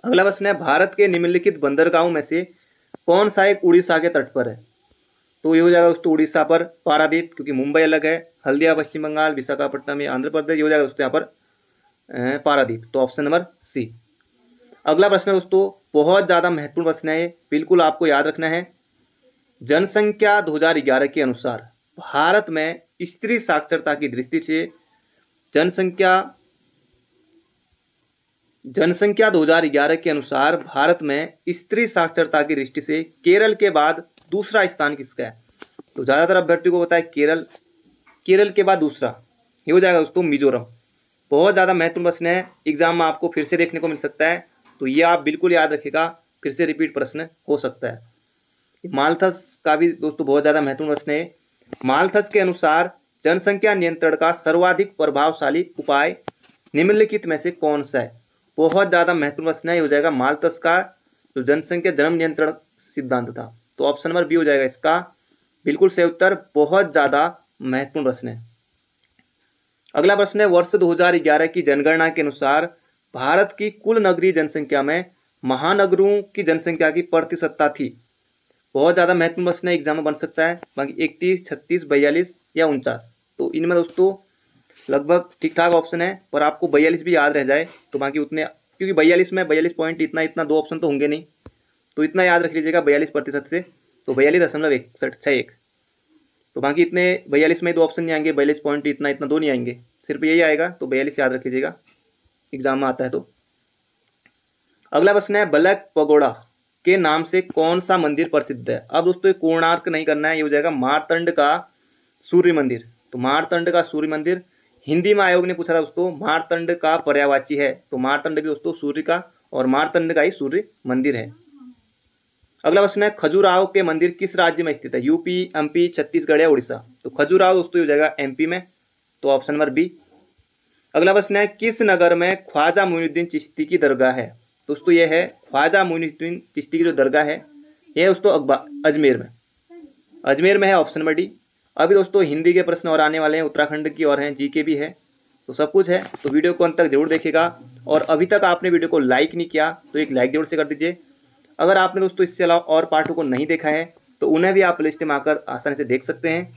अगला प्रश्न है भारत के निम्नलिखित बंदरगाहों में से कौन सा एक उड़ीसा के तट पर है तो ये हो जाएगा दोस्तों उड़ीसा पर पारादीप क्योंकि मुंबई अलग है हल्दिया पश्चिम बंगाल विशाखापट्टनम या आंध्र प्रदेश ये हो जाएगा दोस्तों यहाँ पर पारादीप तो ऑप्शन नंबर सी अगला प्रश्न है दोस्तों बहुत ज़्यादा महत्वपूर्ण प्रश्न है बिल्कुल आपको याद रखना है जनसंख्या दो के अनुसार भारत में स्त्री साक्षरता की दृष्टि से जनसंख्या जनसंख्या 2011 के अनुसार भारत में स्त्री साक्षरता की दृष्टि से केरल के बाद दूसरा स्थान किसका है तो ज़्यादातर अभ्यर्थियों को बताया केरल केरल के बाद दूसरा ये हो जाएगा दोस्तों मिजोरम बहुत ज़्यादा महत्वपूर्ण प्रश्न है एग्जाम में आपको फिर से देखने को मिल सकता है तो ये आप बिल्कुल याद रखेगा फिर से रिपीट प्रश्न हो सकता है मालथस का भी दोस्तों बहुत ज़्यादा महत्वपूर्ण प्रश्न है मालथस के अनुसार जनसंख्या नियंत्रण का सर्वाधिक प्रभावशाली उपाय निम्नलिखित में से कौन सा है बहुत ज़्यादा महत्वपूर्ण प्रश्न है हो जाएगा मालतस का जो जनसंख्या धर्म नियंत्रण सिद्धांत था तो ऑप्शन नंबर बी हो जाएगा इसका बिल्कुल सही उत्तर बहुत ज़्यादा महत्वपूर्ण प्रश्न है अगला प्रश्न है वर्ष 2011 की जनगणना के अनुसार भारत की कुल नगरीय जनसंख्या में महानगरों की जनसंख्या की प्रतिशतता थी बहुत ज़्यादा महत्वपूर्ण प्रश्न एग्जाम में बन सकता है बाकी इकतीस छत्तीस बयालीस या उनचास तो इनमें दोस्तों लगभग ठीक ठाक ऑप्शन है पर आपको बयालीस भी याद रह जाए तो बाकी उतने क्योंकि बयालीस में बयालीस पॉइंट इतना इतना दो ऑप्शन तो होंगे नहीं तो इतना याद रख लीजिएगा बयालीस प्रतिशत से तो बयालीस दशमलव इकसठ छः एक तो बाकी इतने बयालीस में दो ऑप्शन नहीं आएंगे बयालीस पॉइंट इतना इतना दो नहीं आएंगे सिर्फ यही आएगा तो बयालीस याद रख लीजिएगा एग्जाम में आता है तो अगला प्रश्न है बलक पगोड़ा के नाम से कौन सा मंदिर प्रसिद्ध है अब दोस्तों कोणार्क नहीं करना है ये हो जाएगा मारतंड का सूर्य मंदिर तो मारतंड का सूर्य मंदिर हिंदी में आयोग ने पूछा था दोस्तों मारतंड का पर्यावाची है तो मारतंड भी दोस्तों सूर्य का और मारतंड का ही सूर्य मंदिर है अगला प्रश्न है खजुराहो के मंदिर किस राज्य में स्थित है यूपी एमपी छत्तीसगढ़ या उड़ीसा तो खजुराहो दोस्तों जगह जाएगा एमपी में तो ऑप्शन नंबर बी अगला प्रश्न है किस नगर में ख्वाजा मोइनुद्दीन चिश्ती की दरगाह है दोस्तों यह है ख्वाजा मोइनुद्दीन चिश्ती की जो दरगाह है यह दोस्तों अजमेर में अजमेर में है ऑप्शन नंबर डी अभी दोस्तों हिंदी के प्रश्न और आने वाले हैं उत्तराखंड की और हैं जीके भी है तो सब कुछ है तो वीडियो को अंत तक जरूर देखेगा और अभी तक आपने वीडियो को लाइक नहीं किया तो एक लाइक जरूर से कर दीजिए अगर आपने दोस्तों इससे अलावा और पार्टों को नहीं देखा है तो उन्हें भी आप लिस्ट में आकर आसानी से देख सकते हैं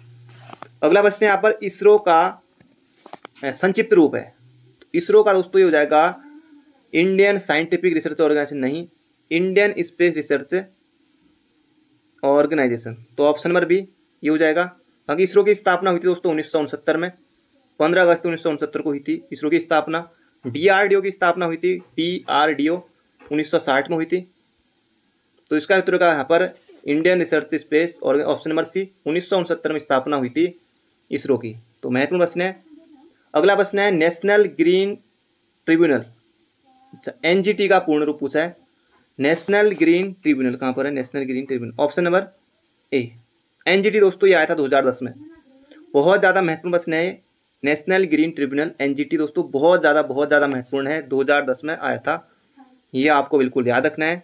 अगला प्रश्न यहाँ पर इसरो का संक्षिप्त रूप है तो इसरो का दोस्तों ये हो जाएगा इंडियन साइंटिफिक रिसर्च ऑर्गेनाइजेशन नहीं इंडियन स्पेस रिसर्च ऑर्गेनाइजेशन तो ऑप्शन नंबर बी ये हो जाएगा बाकी इसरो की स्थापना हुई थी दोस्तों उन्नीस में पंद्रह अगस्त उन्नीस को हुई थी इसरो की स्थापना डीआरडीओ की स्थापना हुई थी डीआरडीओ 1960 में हुई थी तो इसका उत्तर का यहाँ पर इंडियन रिसर्च स्पेस और ऑप्शन नंबर सी उन्नीस में स्थापना हुई थी इसरो की तो महत्वपूर्ण प्रश्न है अगला प्रश्न है नेशनल ग्रीन ट्रिब्यूनल अच्छा टी का पूर्ण रूप पूछा है नेशनल ग्रीन ट्रिब्यूनल कहाँ पर है national green tribunal option number A NGT दोस्तों ये आया था 2010 में बहुत ज़्यादा महत्वपूर्ण प्रश्न है नेशनल ग्रीन ट्रिब्यूनल एनजीटी दोस्तों बहुत ज़्यादा बहुत ज़्यादा महत्वपूर्ण है 2010 में आया था ये आपको बिल्कुल याद रखना है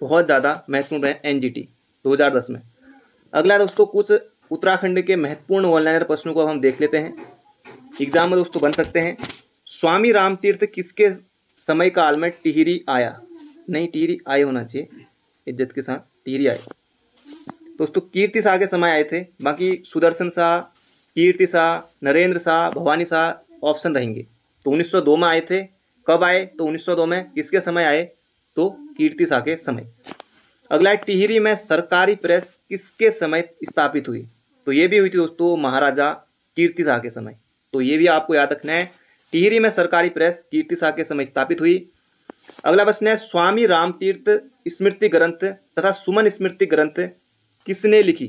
बहुत ज़्यादा महत्वपूर्ण है एनजीटी जी में अगला दोस्तों कुछ उत्तराखंड के महत्वपूर्ण ऑनलाइनर प्रश्नों को हम देख लेते हैं एग्जाम में दोस्तों बन सकते हैं स्वामी रामतीर्थ किसके समय काल में टिहरी आया नहीं टिहरी आए होना चाहिए इज्जत के साथ टिहरी आए दोस्तों कीर्ति शाह के समय आए थे बाकी सुदर्शन शाह कीर्ति शाह नरेंद्र शाह भवानी शाह ऑप्शन रहेंगे तो 1902 में आए थे कब आए तो 1902 में किसके समय आए तो कीर्ति शाह के समय अगला है टिहरी में सरकारी प्रेस किसके समय स्थापित हुई तो ये भी हुई थी दोस्तों महाराजा कीर्ति शाह के समय तो ये भी आपको याद रखना है टिहरी में सरकारी प्रेस कीर्ति शाह के समय स्थापित हुई अगला प्रश्न है स्वामी रामतीर्थ स्मृति ग्रंथ तथा सुमन स्मृति ग्रंथ किसने लिखी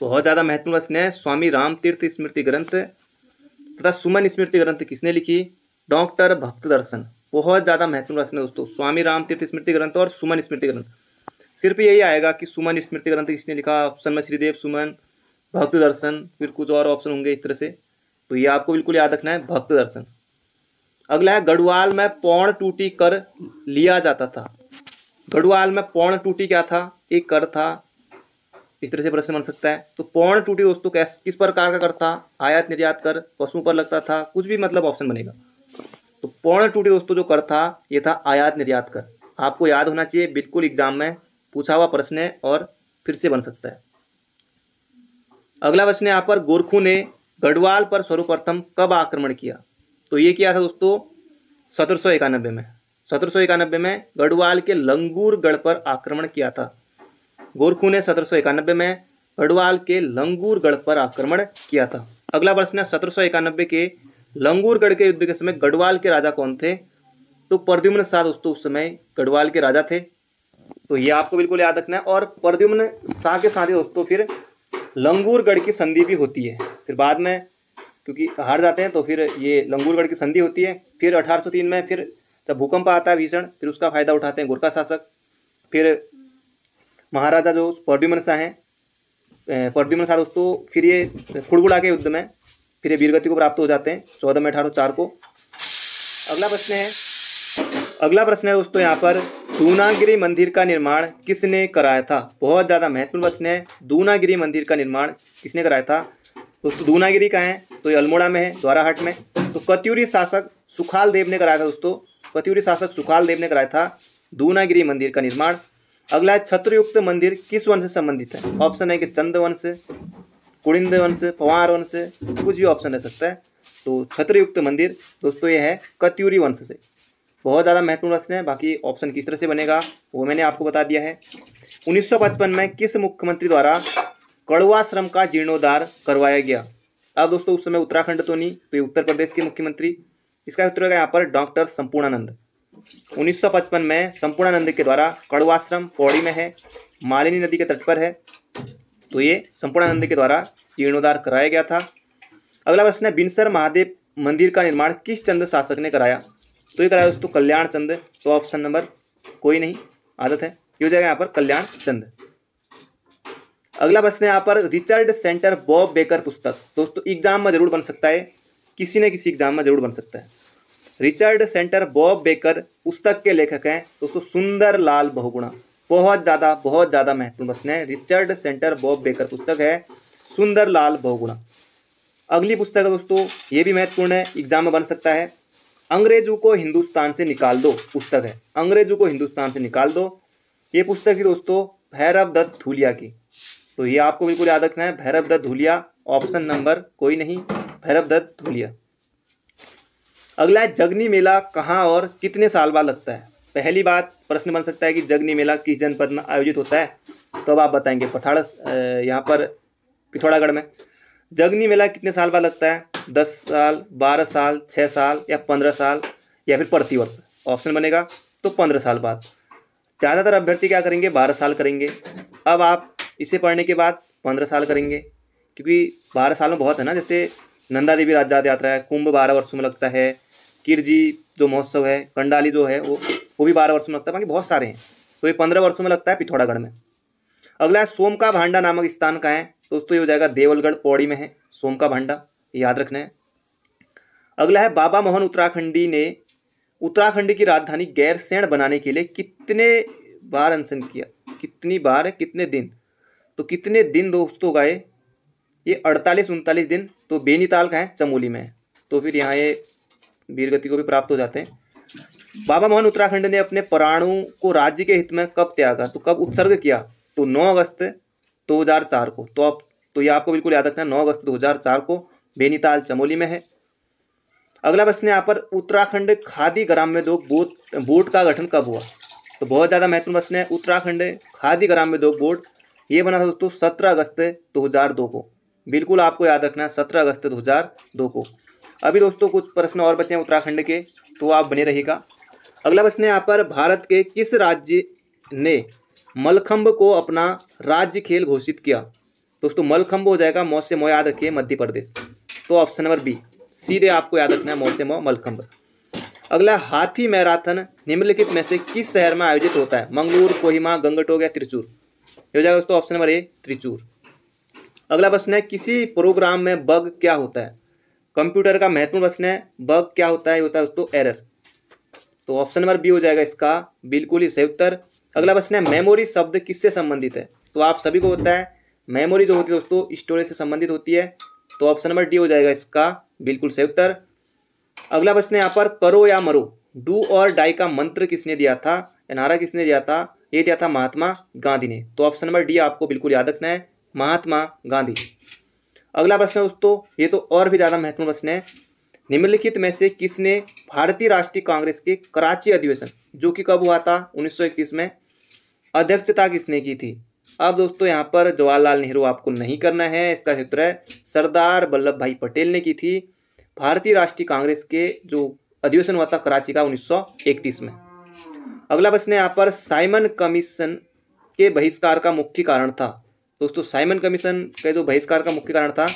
बहुत ज़्यादा महत्वपूर्ण प्रश्न है स्वामी राम तीर्थ स्मृति ग्रंथ तथा सुमन स्मृति ग्रंथ किसने लिखी डॉक्टर भक्त दर्शन बहुत ज़्यादा महत्वपूर्ण प्रश्न है दोस्तों स्वामी राम तीर्थ स्मृति ग्रंथ और सुमन स्मृति ग्रंथ सिर्फ यही आएगा कि सुमन स्मृति ग्रंथ किसने लिखा ऑप्शन में श्रीदेव सुमन भक्त दर्शन फिर कुछ और ऑप्शन होंगे इस तरह से तो ये आपको बिल्कुल याद रखना है भक्त दर्शन अगला है गढ़वाल में पौण टूटी कर लिया जाता था गढ़वाल में पौण टूटी क्या था एक कर था इस तरह से प्रश्न बन सकता है तो पौर्ण टूटी वस्तु कैस किस प्रकार का कर था आयात निर्यात कर पशुओं पर लगता था कुछ भी मतलब ऑप्शन बनेगा तो पौर्ण टूटी वस्तु जो कर था ये था आयात निर्यात कर आपको याद होना चाहिए बिल्कुल एग्जाम में पूछा हुआ प्रश्न है और फिर से बन सकता है अगला प्रश्न यहाँ पर गोरखू ने गढ़वाल पर सर्वप्रथम कब आक्रमण किया तो ये किया था दोस्तों सत्रह में सत्रह में गढ़वाल के लंगूरगढ़ पर आक्रमण किया था गोरखू ने सत्रह में अडवाल के लंगूरगढ़ पर आक्रमण किया था अगला प्रश्न है सत्रह के लंगूरगढ़ के युद्ध के समय गढ़वाल के राजा कौन थे तो प्रद्युम्न शाह दोस्तों उस समय गढ़वाल के राजा थे तो ये आपको बिल्कुल याद रखना है और प्रद्युम्न शाह के साथ ही दोस्तों फिर लंगूरगढ़ की संधि भी होती है फिर बाद में क्योंकि हार जाते हैं तो फिर ये लंगूरगढ़ की संधि होती है फिर 1803 में फिर जब भूकंप आता है भीषण फिर उसका फायदा उठाते हैं गोरखा शासक फिर महाराजा जो फर्द्युमन शाह हैं फर्द्युमन शाह दोस्तों फिर ये फुड़गुड़ा के युद्ध में फिर ये वीरगति को प्राप्त हो जाते हैं चौदह में अठारह चार को अगला प्रश्न है अगला प्रश्न है दोस्तों यहाँ पर दूनागिरी मंदिर का निर्माण किसने कराया था बहुत ज़्यादा महत्वपूर्ण प्रश्न है दूनागिरी मंदिर का निर्माण किसने कराया था दोस्तों दूनागिरी का है तो ये अल्मोड़ा में है द्वाराहाट में तो कत्यूरी शासक सुखाल देव ने कराया था दोस्तों कत्यूरी शासक सुखाल देव ने कराया था दूनागिरी मंदिर का निर्माण अगला है छत्रयुक्त मंदिर किस वंश से संबंधित है ऑप्शन है कि चंद वंश कुड़िंद वंश पवार वंश कुछ भी ऑप्शन रह सकता है तो छत्रयुक्त मंदिर दोस्तों ये है कत्यूरी वंश से बहुत ज़्यादा महत्वपूर्ण प्रश्न है बाकी ऑप्शन किस तरह से बनेगा वो मैंने आपको बता दिया है 1955 में किस मुख्यमंत्री द्वारा श्रम का जीर्णोद्धार करवाया गया अब दोस्तों उस समय उत्तराखंड तो नहीं तो ये उत्तर प्रदेश के मुख्यमंत्री इसका उत्तर होगा यहाँ पर डॉक्टर संपूर्णानंद 1955 में संपूर्णानंद के द्वारा कड़वाश्रम पौड़ी में है मालिनी नदी के तट पर है तो ये संपूर्णानंद के द्वारा जीर्णोद्धार कराया गया था अगला प्रश्न है बिनसर महादेव मंदिर का निर्माण किस चंद शासक ने कराया तो ये कराया दोस्तों कल्याण चंद तो ऑप्शन नंबर कोई नहीं आदत है ये हो जाएगा यहाँ पर कल्याण चंद अगला प्रश्न है यहाँ पर रिचर्ड सेंटर बॉब बेकर पुस्तक दोस्तों एग्जाम में जरूर बन सकता है किसी न किसी एग्जाम में जरूर बन सकता है रिचर्ड सेंटर बॉब बेकर पुस्तक के लेखक हैं दोस्तों सुंदर लाल बहुगुणा बहुत ज़्यादा बहुत ज़्यादा महत्वपूर्ण प्रश्न है रिचर्ड सेंटर बॉब बेकर पुस्तक है सुंदर लाल बहुगुणा अगली पुस्तक है दोस्तों ये भी महत्वपूर्ण है एग्जाम में बन सकता है अंग्रेजों को हिंदुस्तान से निकाल दो पुस्तक है अंग्रेजों को हिंदुस्तान से निकाल दो ये पुस्तक है दोस्तों भैरव दत्त धूलिया की तो ये आपको बिल्कुल याद रखना है भैरव दत्त धूलिया ऑप्शन नंबर कोई नहीं भैरव दत्त धूलिया अगला है जगनी मेला कहाँ और कितने साल बाद लगता है पहली बात प्रश्न बन सकता है कि जगनी मेला किस जनपद में आयोजित होता है तो अब आप बताएंगे पठाड़ यहाँ पर पिथौरागढ़ में जगनी मेला कितने साल बाद लगता है दस साल बारह साल छः साल या पंद्रह साल या फिर प्रतिवर्ष ऑप्शन बनेगा तो पंद्रह साल बाद ज़्यादातर अभ्यर्थी क्या करेंगे बारह साल करेंगे अब आप इसे पढ़ने के बाद पंद्रह साल करेंगे क्योंकि बारह साल में बहुत है ना जैसे नंदा देवी राजजात यात्रा है कुंभ बारह वर्षों में लगता है किरजी जो महोत्सव है कंडाली जो है वो वो भी बारह वर्षों में लगता है बाकी बहुत सारे हैं तो ये पंद्रह वर्षों में लगता है पिथौरागढ़ में अगला है सोम का भांडा नामक स्थान का है दोस्तों ये हो जाएगा देवलगढ़ पौड़ी में है सोम का भांडा याद रखना है अगला है बाबा मोहन उत्तराखंडी ने उत्तराखंड की राजधानी गैरसैण बनाने के लिए कितने बार अनशन किया कितनी बार कितने दिन तो कितने दिन दोस्तों गए ये अड़तालीस उनतालीस दिन तो बेनीताल का है चमोली में तो फिर यहाँ ये वीरगति को भी प्राप्त हो जाते हैं बाबा मोहन उत्तराखंड ने अपने प्राणों को राज्य के हित में कब त्यागा तो कब उत्सर्ग किया तो 9 अगस्त 2004 को तो आप तो ये आपको बिल्कुल याद रखना 9 अगस्त 2004 को बेनीताल चमोली में है अगला प्रश्न यहाँ पर उत्तराखंड खादी में दो बोर्ड बोट का गठन कब हुआ तो बहुत ज़्यादा महत्वपूर्ण प्रश्न है उत्तराखंड खादी में दो बोर्ड ये बना था दोस्तों सत्रह अगस्त दो को बिल्कुल आपको याद रखना है सत्रह अगस्त दो हज़ार दो को अभी दोस्तों कुछ प्रश्न और बचे हैं उत्तराखंड के तो आप बने रहेगा अगला प्रश्न है यहाँ पर भारत के किस राज्य ने मलखम्ब को अपना राज्य खेल घोषित किया दोस्तों मलखम्ब हो जाएगा मौसम मौ याद रखिए मध्य प्रदेश तो ऑप्शन नंबर बी सीधे आपको याद रखना है मौसम मलखम्ब अगला हाथी मैराथन निम्नलिखित में से किस शहर में आयोजित होता है मंगलूर कोहिमा गंगटोक या त्रिचूर हो जाएगा दोस्तों ऑप्शन नंबर ए त्रिचूर अगला प्रश्न है किसी प्रोग्राम में बग क्या होता है कंप्यूटर का महत्वपूर्ण प्रश्न है बग क्या होता है होता है दोस्तों एरर तो ऑप्शन नंबर बी हो जाएगा इसका बिल्कुल ही सही उत्तर अगला प्रश्न है मेमोरी शब्द किससे संबंधित है तो आप सभी को होता है मेमोरी जो होती है दोस्तों स्टोरेज से संबंधित होती है तो ऑप्शन नंबर डी हो जाएगा इसका बिल्कुल सही उत्तर अगला प्रश्न यहाँ पर करो या मरो डू और डाई का मंत्र किसने दिया था नारा किसने दिया था ये दिया था महात्मा गांधी ने तो ऑप्शन नंबर डी आपको बिल्कुल याद रखना है महात्मा गांधी अगला प्रश्न है दोस्तों ये तो और भी ज़्यादा महत्वपूर्ण प्रश्न है निम्नलिखित में से किसने भारतीय राष्ट्रीय कांग्रेस के कराची अधिवेशन जो कि कब हुआ था 1931 में अध्यक्षता किसने की थी अब दोस्तों यहाँ पर जवाहरलाल नेहरू आपको नहीं करना है इसका उत्तर है सरदार वल्लभ भाई पटेल ने की थी भारतीय राष्ट्रीय कांग्रेस के जो अधिवेशन हुआ था कराची का उन्नीस में अगला प्रश्न यहाँ पर साइमन कमीशन के बहिष्कार का मुख्य कारण था दोस्तों साइमन कमीशन का जो बहिष्कार का मुख्य कारण था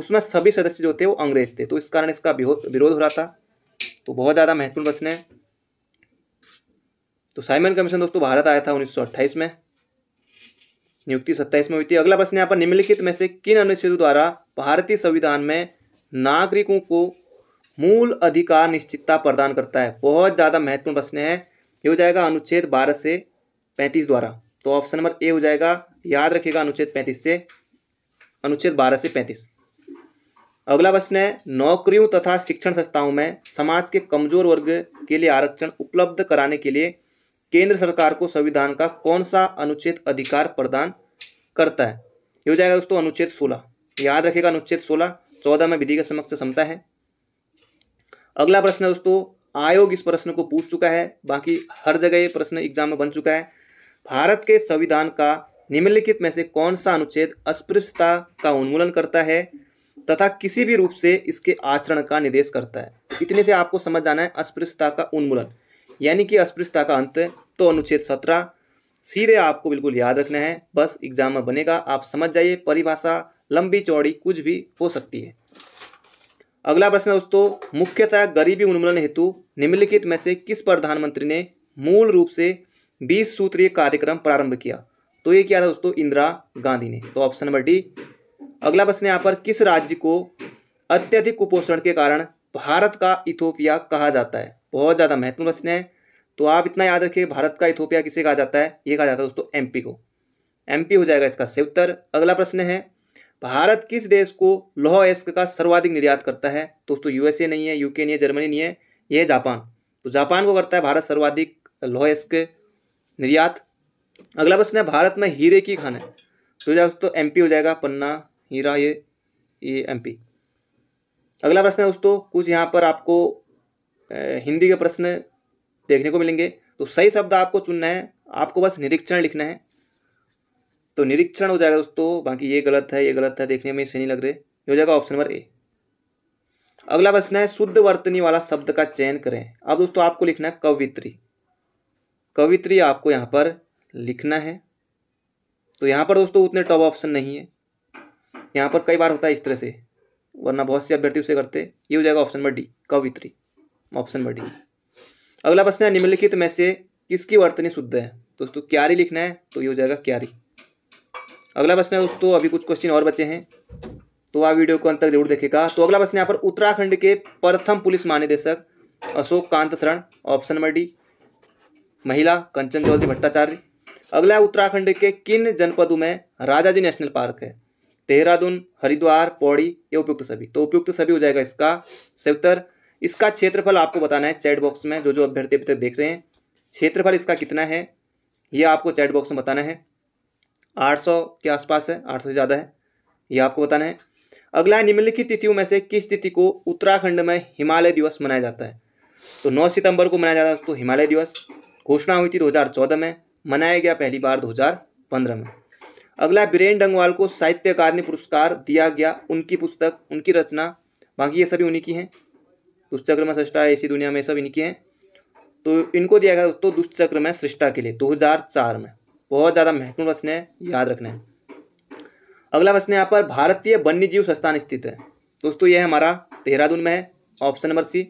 उसमें सभी सदस्य जो थे वो अंग्रेज थे तो इस कारण इसका विरोध हो रहा था तो बहुत ज़्यादा महत्वपूर्ण प्रश्न है तो साइमन कमीशन दोस्तों भारत आया था उन्नीस में नियुक्ति सत्ताईस में हुई थी अगला प्रश्न यहाँ पर निम्नलिखित में से किन अनुच्छेदों द्वारा भारतीय संविधान में नागरिकों को मूल अधिकार निश्चितता प्रदान करता है बहुत ज़्यादा महत्वपूर्ण प्रश्न है ये हो जाएगा अनुच्छेद बारह से पैंतीस द्वारा तो ऑप्शन नंबर ए हो जाएगा याद रखिएगा अनुच्छेद पैंतीस से अनुच्छेद बारह से पैंतीस अगला प्रश्न है नौकरियों तथा शिक्षण संस्थाओं में समाज के कमजोर वर्ग के लिए आरक्षण उपलब्ध कराने के लिए केंद्र सरकार को संविधान का कौन सा अनुच्छेद अधिकार प्रदान करता है ये हो जाएगा दोस्तों अनुच्छेद सोलह याद रखेगा अनुच्छेद सोलह चौदह में विधि के समक्ष क्षमता है अगला प्रश्न है दोस्तों आयोग इस प्रश्न को पूछ चुका है बाकी हर जगह ये प्रश्न एग्जाम में बन चुका है भारत के संविधान का निम्नलिखित में से कौन सा अनुच्छेद अस्पृश्यता का उन्मूलन करता है तथा किसी भी रूप से इसके आचरण का निर्देश करता है इतने से आपको समझ जाना है अस्पृश्यता का उन्मूलन यानी कि अस्पृश्यता का अंत तो अनुच्छेद सत्रह सीधे आपको बिल्कुल याद रखना है बस एग्जाम में बनेगा आप समझ जाइए परिभाषा लंबी चौड़ी कुछ भी हो सकती है अगला प्रश्न दोस्तों मुख्यतः गरीबी उन्मूलन हेतु निम्नलिखित में से किस प्रधानमंत्री ने मूल रूप से बीस सूत्रीय कार्यक्रम प्रारंभ किया तो ये क्या था दोस्तों इंदिरा गांधी ने तो ऑप्शन नंबर डी अगला प्रश्न यहाँ पर किस राज्य को अत्यधिक कुपोषण के कारण भारत का इथोपिया कहा जाता है बहुत ज़्यादा महत्वपूर्ण प्रश्न है तो आप इतना याद रखिए भारत का इथोपिया किसे कहा जाता है ये कहा जाता है दोस्तों एमपी को एमपी हो जाएगा इसका सही उत्तर अगला प्रश्न है भारत किस देश को लौह एस्क का सर्वाधिक निर्यात करता है दोस्तों यूएसए नहीं है यूके नहीं है जर्मनी नहीं है यह जापान तो जापान को करता है भारत सर्वाधिक लौह एस्क निर्यात अगला प्रश्न है भारत में हीरे की खान है तो दोस्तों एम हो जाएगा पन्ना हीरा ये ये एम अगला प्रश्न है दोस्तों कुछ यहाँ पर आपको हिंदी के प्रश्न देखने को मिलेंगे तो सही शब्द आपको चुनना है आपको बस निरीक्षण लिखना है तो निरीक्षण हो जाएगा दोस्तों बाकी ये गलत है ये गलत है देखने में सही नहीं लग रहे ये हो जाएगा ऑप्शन नंबर ए अगला प्रश्न है शुद्ध वर्तनी वाला शब्द का चयन करें अब दोस्तों आपको लिखना है कवित्री कवित्री आपको यहाँ पर लिखना है तो यहाँ पर दोस्तों उतने टॉप ऑप्शन नहीं है यहाँ पर कई बार होता है इस तरह से वरना बहुत से अभ्यर्थी उसे करते ये हो जाएगा ऑप्शन नंबर डी कवित्री ऑप्शन नंबर डी अगला प्रश्न है निम्नलिखित में से किसकी वर्तनी शुद्ध है दोस्तों क्यारी लिखना है तो ये हो जाएगा क्यारी अगला प्रश्न है दोस्तों अभी कुछ क्वेश्चन और बचे हैं तो आप वीडियो को अंत तक जरूर देखेगा तो अगला प्रश्न यहाँ पर उत्तराखंड के प्रथम पुलिस महानिदेशक अशोक कांत शरण ऑप्शन नंबर डी महिला कंचन चौधरी भट्टाचार्य अगला है उत्तराखंड के किन जनपदों में राजा जी नेशनल पार्क है देहरादून हरिद्वार पौड़ी ये उपयुक्त सभी तो उपयुक्त सभी हो जाएगा इसका सत्तर इसका क्षेत्रफल आपको बताना है चैट बॉक्स में जो जो अभ्यर्थी अभी तक देख रहे हैं क्षेत्रफल इसका कितना है ये आपको चैट बॉक्स में बताना है 800 के आसपास है 800 से ज़्यादा है ये आपको बताना है अगला निम्नलिखित तिथियों में से किस तिथि को उत्तराखंड में हिमालय दिवस मनाया जाता है तो नौ सितंबर को मनाया जाता है तो हिमालय दिवस घोषणा हुई थी 2014 में मनाया गया पहली बार 2015 में अगला बीरेन डंगवाल को साहित्य अकादमी पुरस्कार दिया गया उनकी पुस्तक उनकी रचना बाकी ये सभी उन्हीं की हैं दुष्चक्र में सृष्टा ऐसी दुनिया में सब इनकी हैं तो इनको दिया गया दोस्तों दुष्चक्र में सृष्टा के लिए दो में बहुत ज़्यादा महत्वपूर्ण प्रश्न है याद रखना है अगला प्रश्न यहाँ पर भारतीय वन्यजीव संस्थान स्थित है दोस्तों यह हमारा देहरादून में है ऑप्शन नंबर सी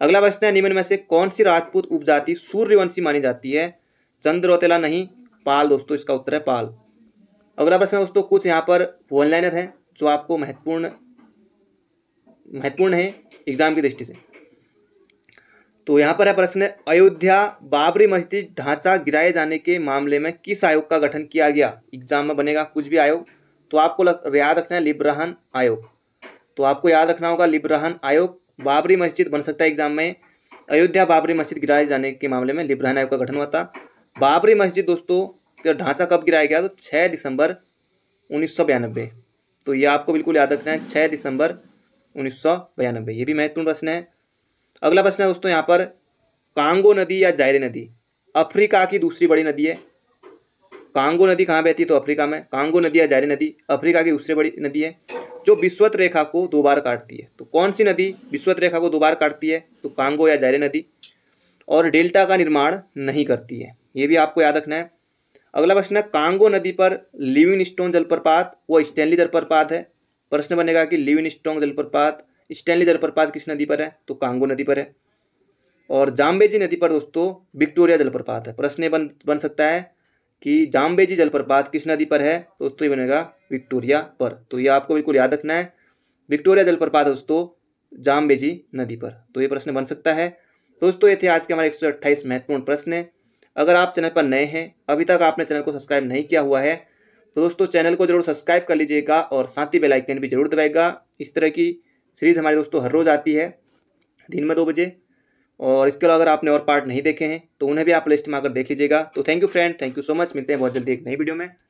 अगला प्रश्न है निम्न में से कौन सी राजपूत उपजाति सूर्यवंशी मानी जाती है चंद्र रौतेला नहीं पाल दोस्तों इसका उत्तर है पाल अगला प्रश्न दोस्तों कुछ यहाँ पर वन लाइनर है जो आपको महत्वपूर्ण महत्वपूर्ण है एग्जाम की दृष्टि से तो यहाँ पर है प्रश्न अयोध्या बाबरी मस्जिद ढांचा गिराए जाने के मामले में किस आयोग का गठन किया गया एग्जाम में बनेगा कुछ भी आयोग तो आपको याद रखना है लिब्रहन आयोग तो आपको याद रखना होगा लिब्रहन आयोग बाबरी मस्जिद बन सकता है एग्जाम में अयोध्या बाबरी मस्जिद गिराए जाने के मामले में लिब्रहन आयोग का गठन हुआ था बाबरी मस्जिद दोस्तों का ढांचा कब गिराया गया तो छः दिसंबर उन्नीस तो ये आपको बिल्कुल याद रखना है छः दिसंबर उन्नीस ये भी महत्वपूर्ण प्रश्न है अगला प्रश्न है दोस्तों यहाँ पर कांगो नदी या जायरे नदी अफ्रीका की दूसरी बड़ी नदी है कांगो नदी कहाँ बहती है तो अफ्रीका में कांगो नदी या जारी नदी अफ्रीका की दूसरी बड़ी नदी है जो विश्वत रेखा को दो बार काटती है तो कौन सी नदी विश्वत रेखा को दो बार काटती है तो कांगो या जारी नदी और डेल्टा का निर्माण नहीं करती है ये भी आपको याद रखना है अगला प्रश्न है कांगो नदी पर लिविंग स्टोन जलप्रपात व स्टैनली जलप्रपात है प्रश्न बनेगा कि लिविंग स्टोन जलप्रपात स्टैनली जलप्रपात किस नदी पर है तो कांगो नदी पर है और जाम्बेजी नदी पर दोस्तों विक्टोरिया जलप्रपात है प्रश्न बन बन सकता है कि जामबेजी जलप्रपात किस नदी पर है दोस्तों ये बनेगा विक्टोरिया पर तो ये आपको बिल्कुल याद रखना है विक्टोरिया जलप्रपात दोस्तों जामबेजी नदी पर तो ये प्रश्न बन सकता है दोस्तों ये थे आज के हमारे एक महत्वपूर्ण प्रश्न अगर आप चैनल पर नए हैं अभी तक आपने चैनल को सब्सक्राइब नहीं किया हुआ है तो दोस्तों चैनल को जरूर सब्सक्राइब कर लीजिएगा और साथ ही बेलाइकन भी जरूर दबाएगा इस तरह की सीरीज़ हमारे दोस्तों हर रोज़ आती है दिन में दो बजे और इसके अलावा अगर आपने और पार्ट नहीं देखे हैं तो उन्हें भी आप लिस्ट में आकर देख लीजिएगा तो thank you friend thank you so much मिलते हैं बहुत जल्दी एक नई वीडियो में